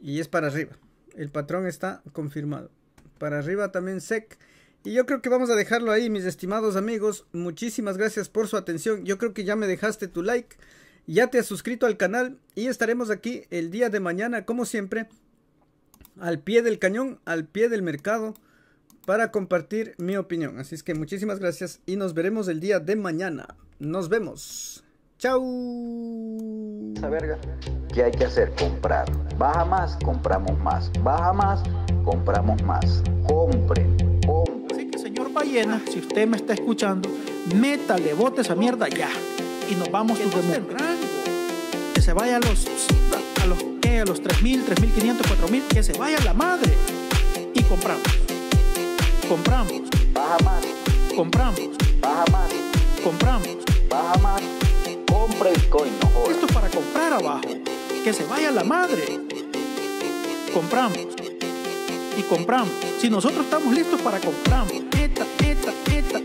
y es para arriba. El patrón está confirmado. Para arriba también SEC. Y yo creo que vamos a dejarlo ahí, mis estimados amigos. Muchísimas gracias por su atención. Yo creo que ya me dejaste tu like. Ya te has suscrito al canal y estaremos aquí el día de mañana, como siempre, al pie del cañón, al pie del mercado, para compartir mi opinión. Así es que muchísimas gracias y nos veremos el día de mañana. Nos vemos. Chau. Esa verga. ¿Qué hay que hacer? Comprar. Baja más, compramos más. Baja más, compramos más. Compren, compren. Así que, señor Ballena, si usted me está escuchando, métale, bote esa mierda ya. Y nos vamos que, rango. que se vaya a los. A los A los 3.000, 3.500, 4.000. Que se vaya la madre. Y compramos. Compramos. Baja más. Compramos. Baja más. Compramos. Baja más. Compre Bitcoin, Esto para comprar abajo. Que se vaya la madre. Compramos. Y compramos. Si nosotros estamos listos para comprar. Eta, eta, eta,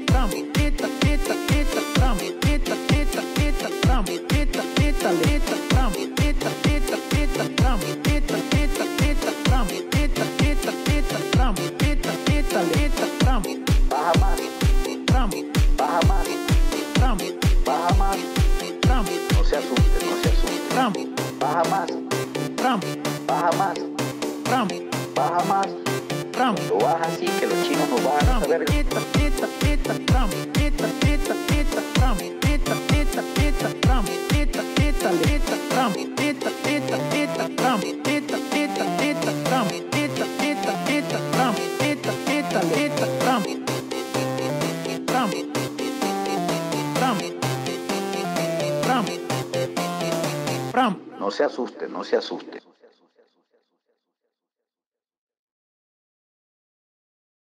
se más, se Baja más. Trump. Baja más. Trump. Baja más. Trump. Lo baja así que los chinos no van a saber. no se asuste, no se asuste.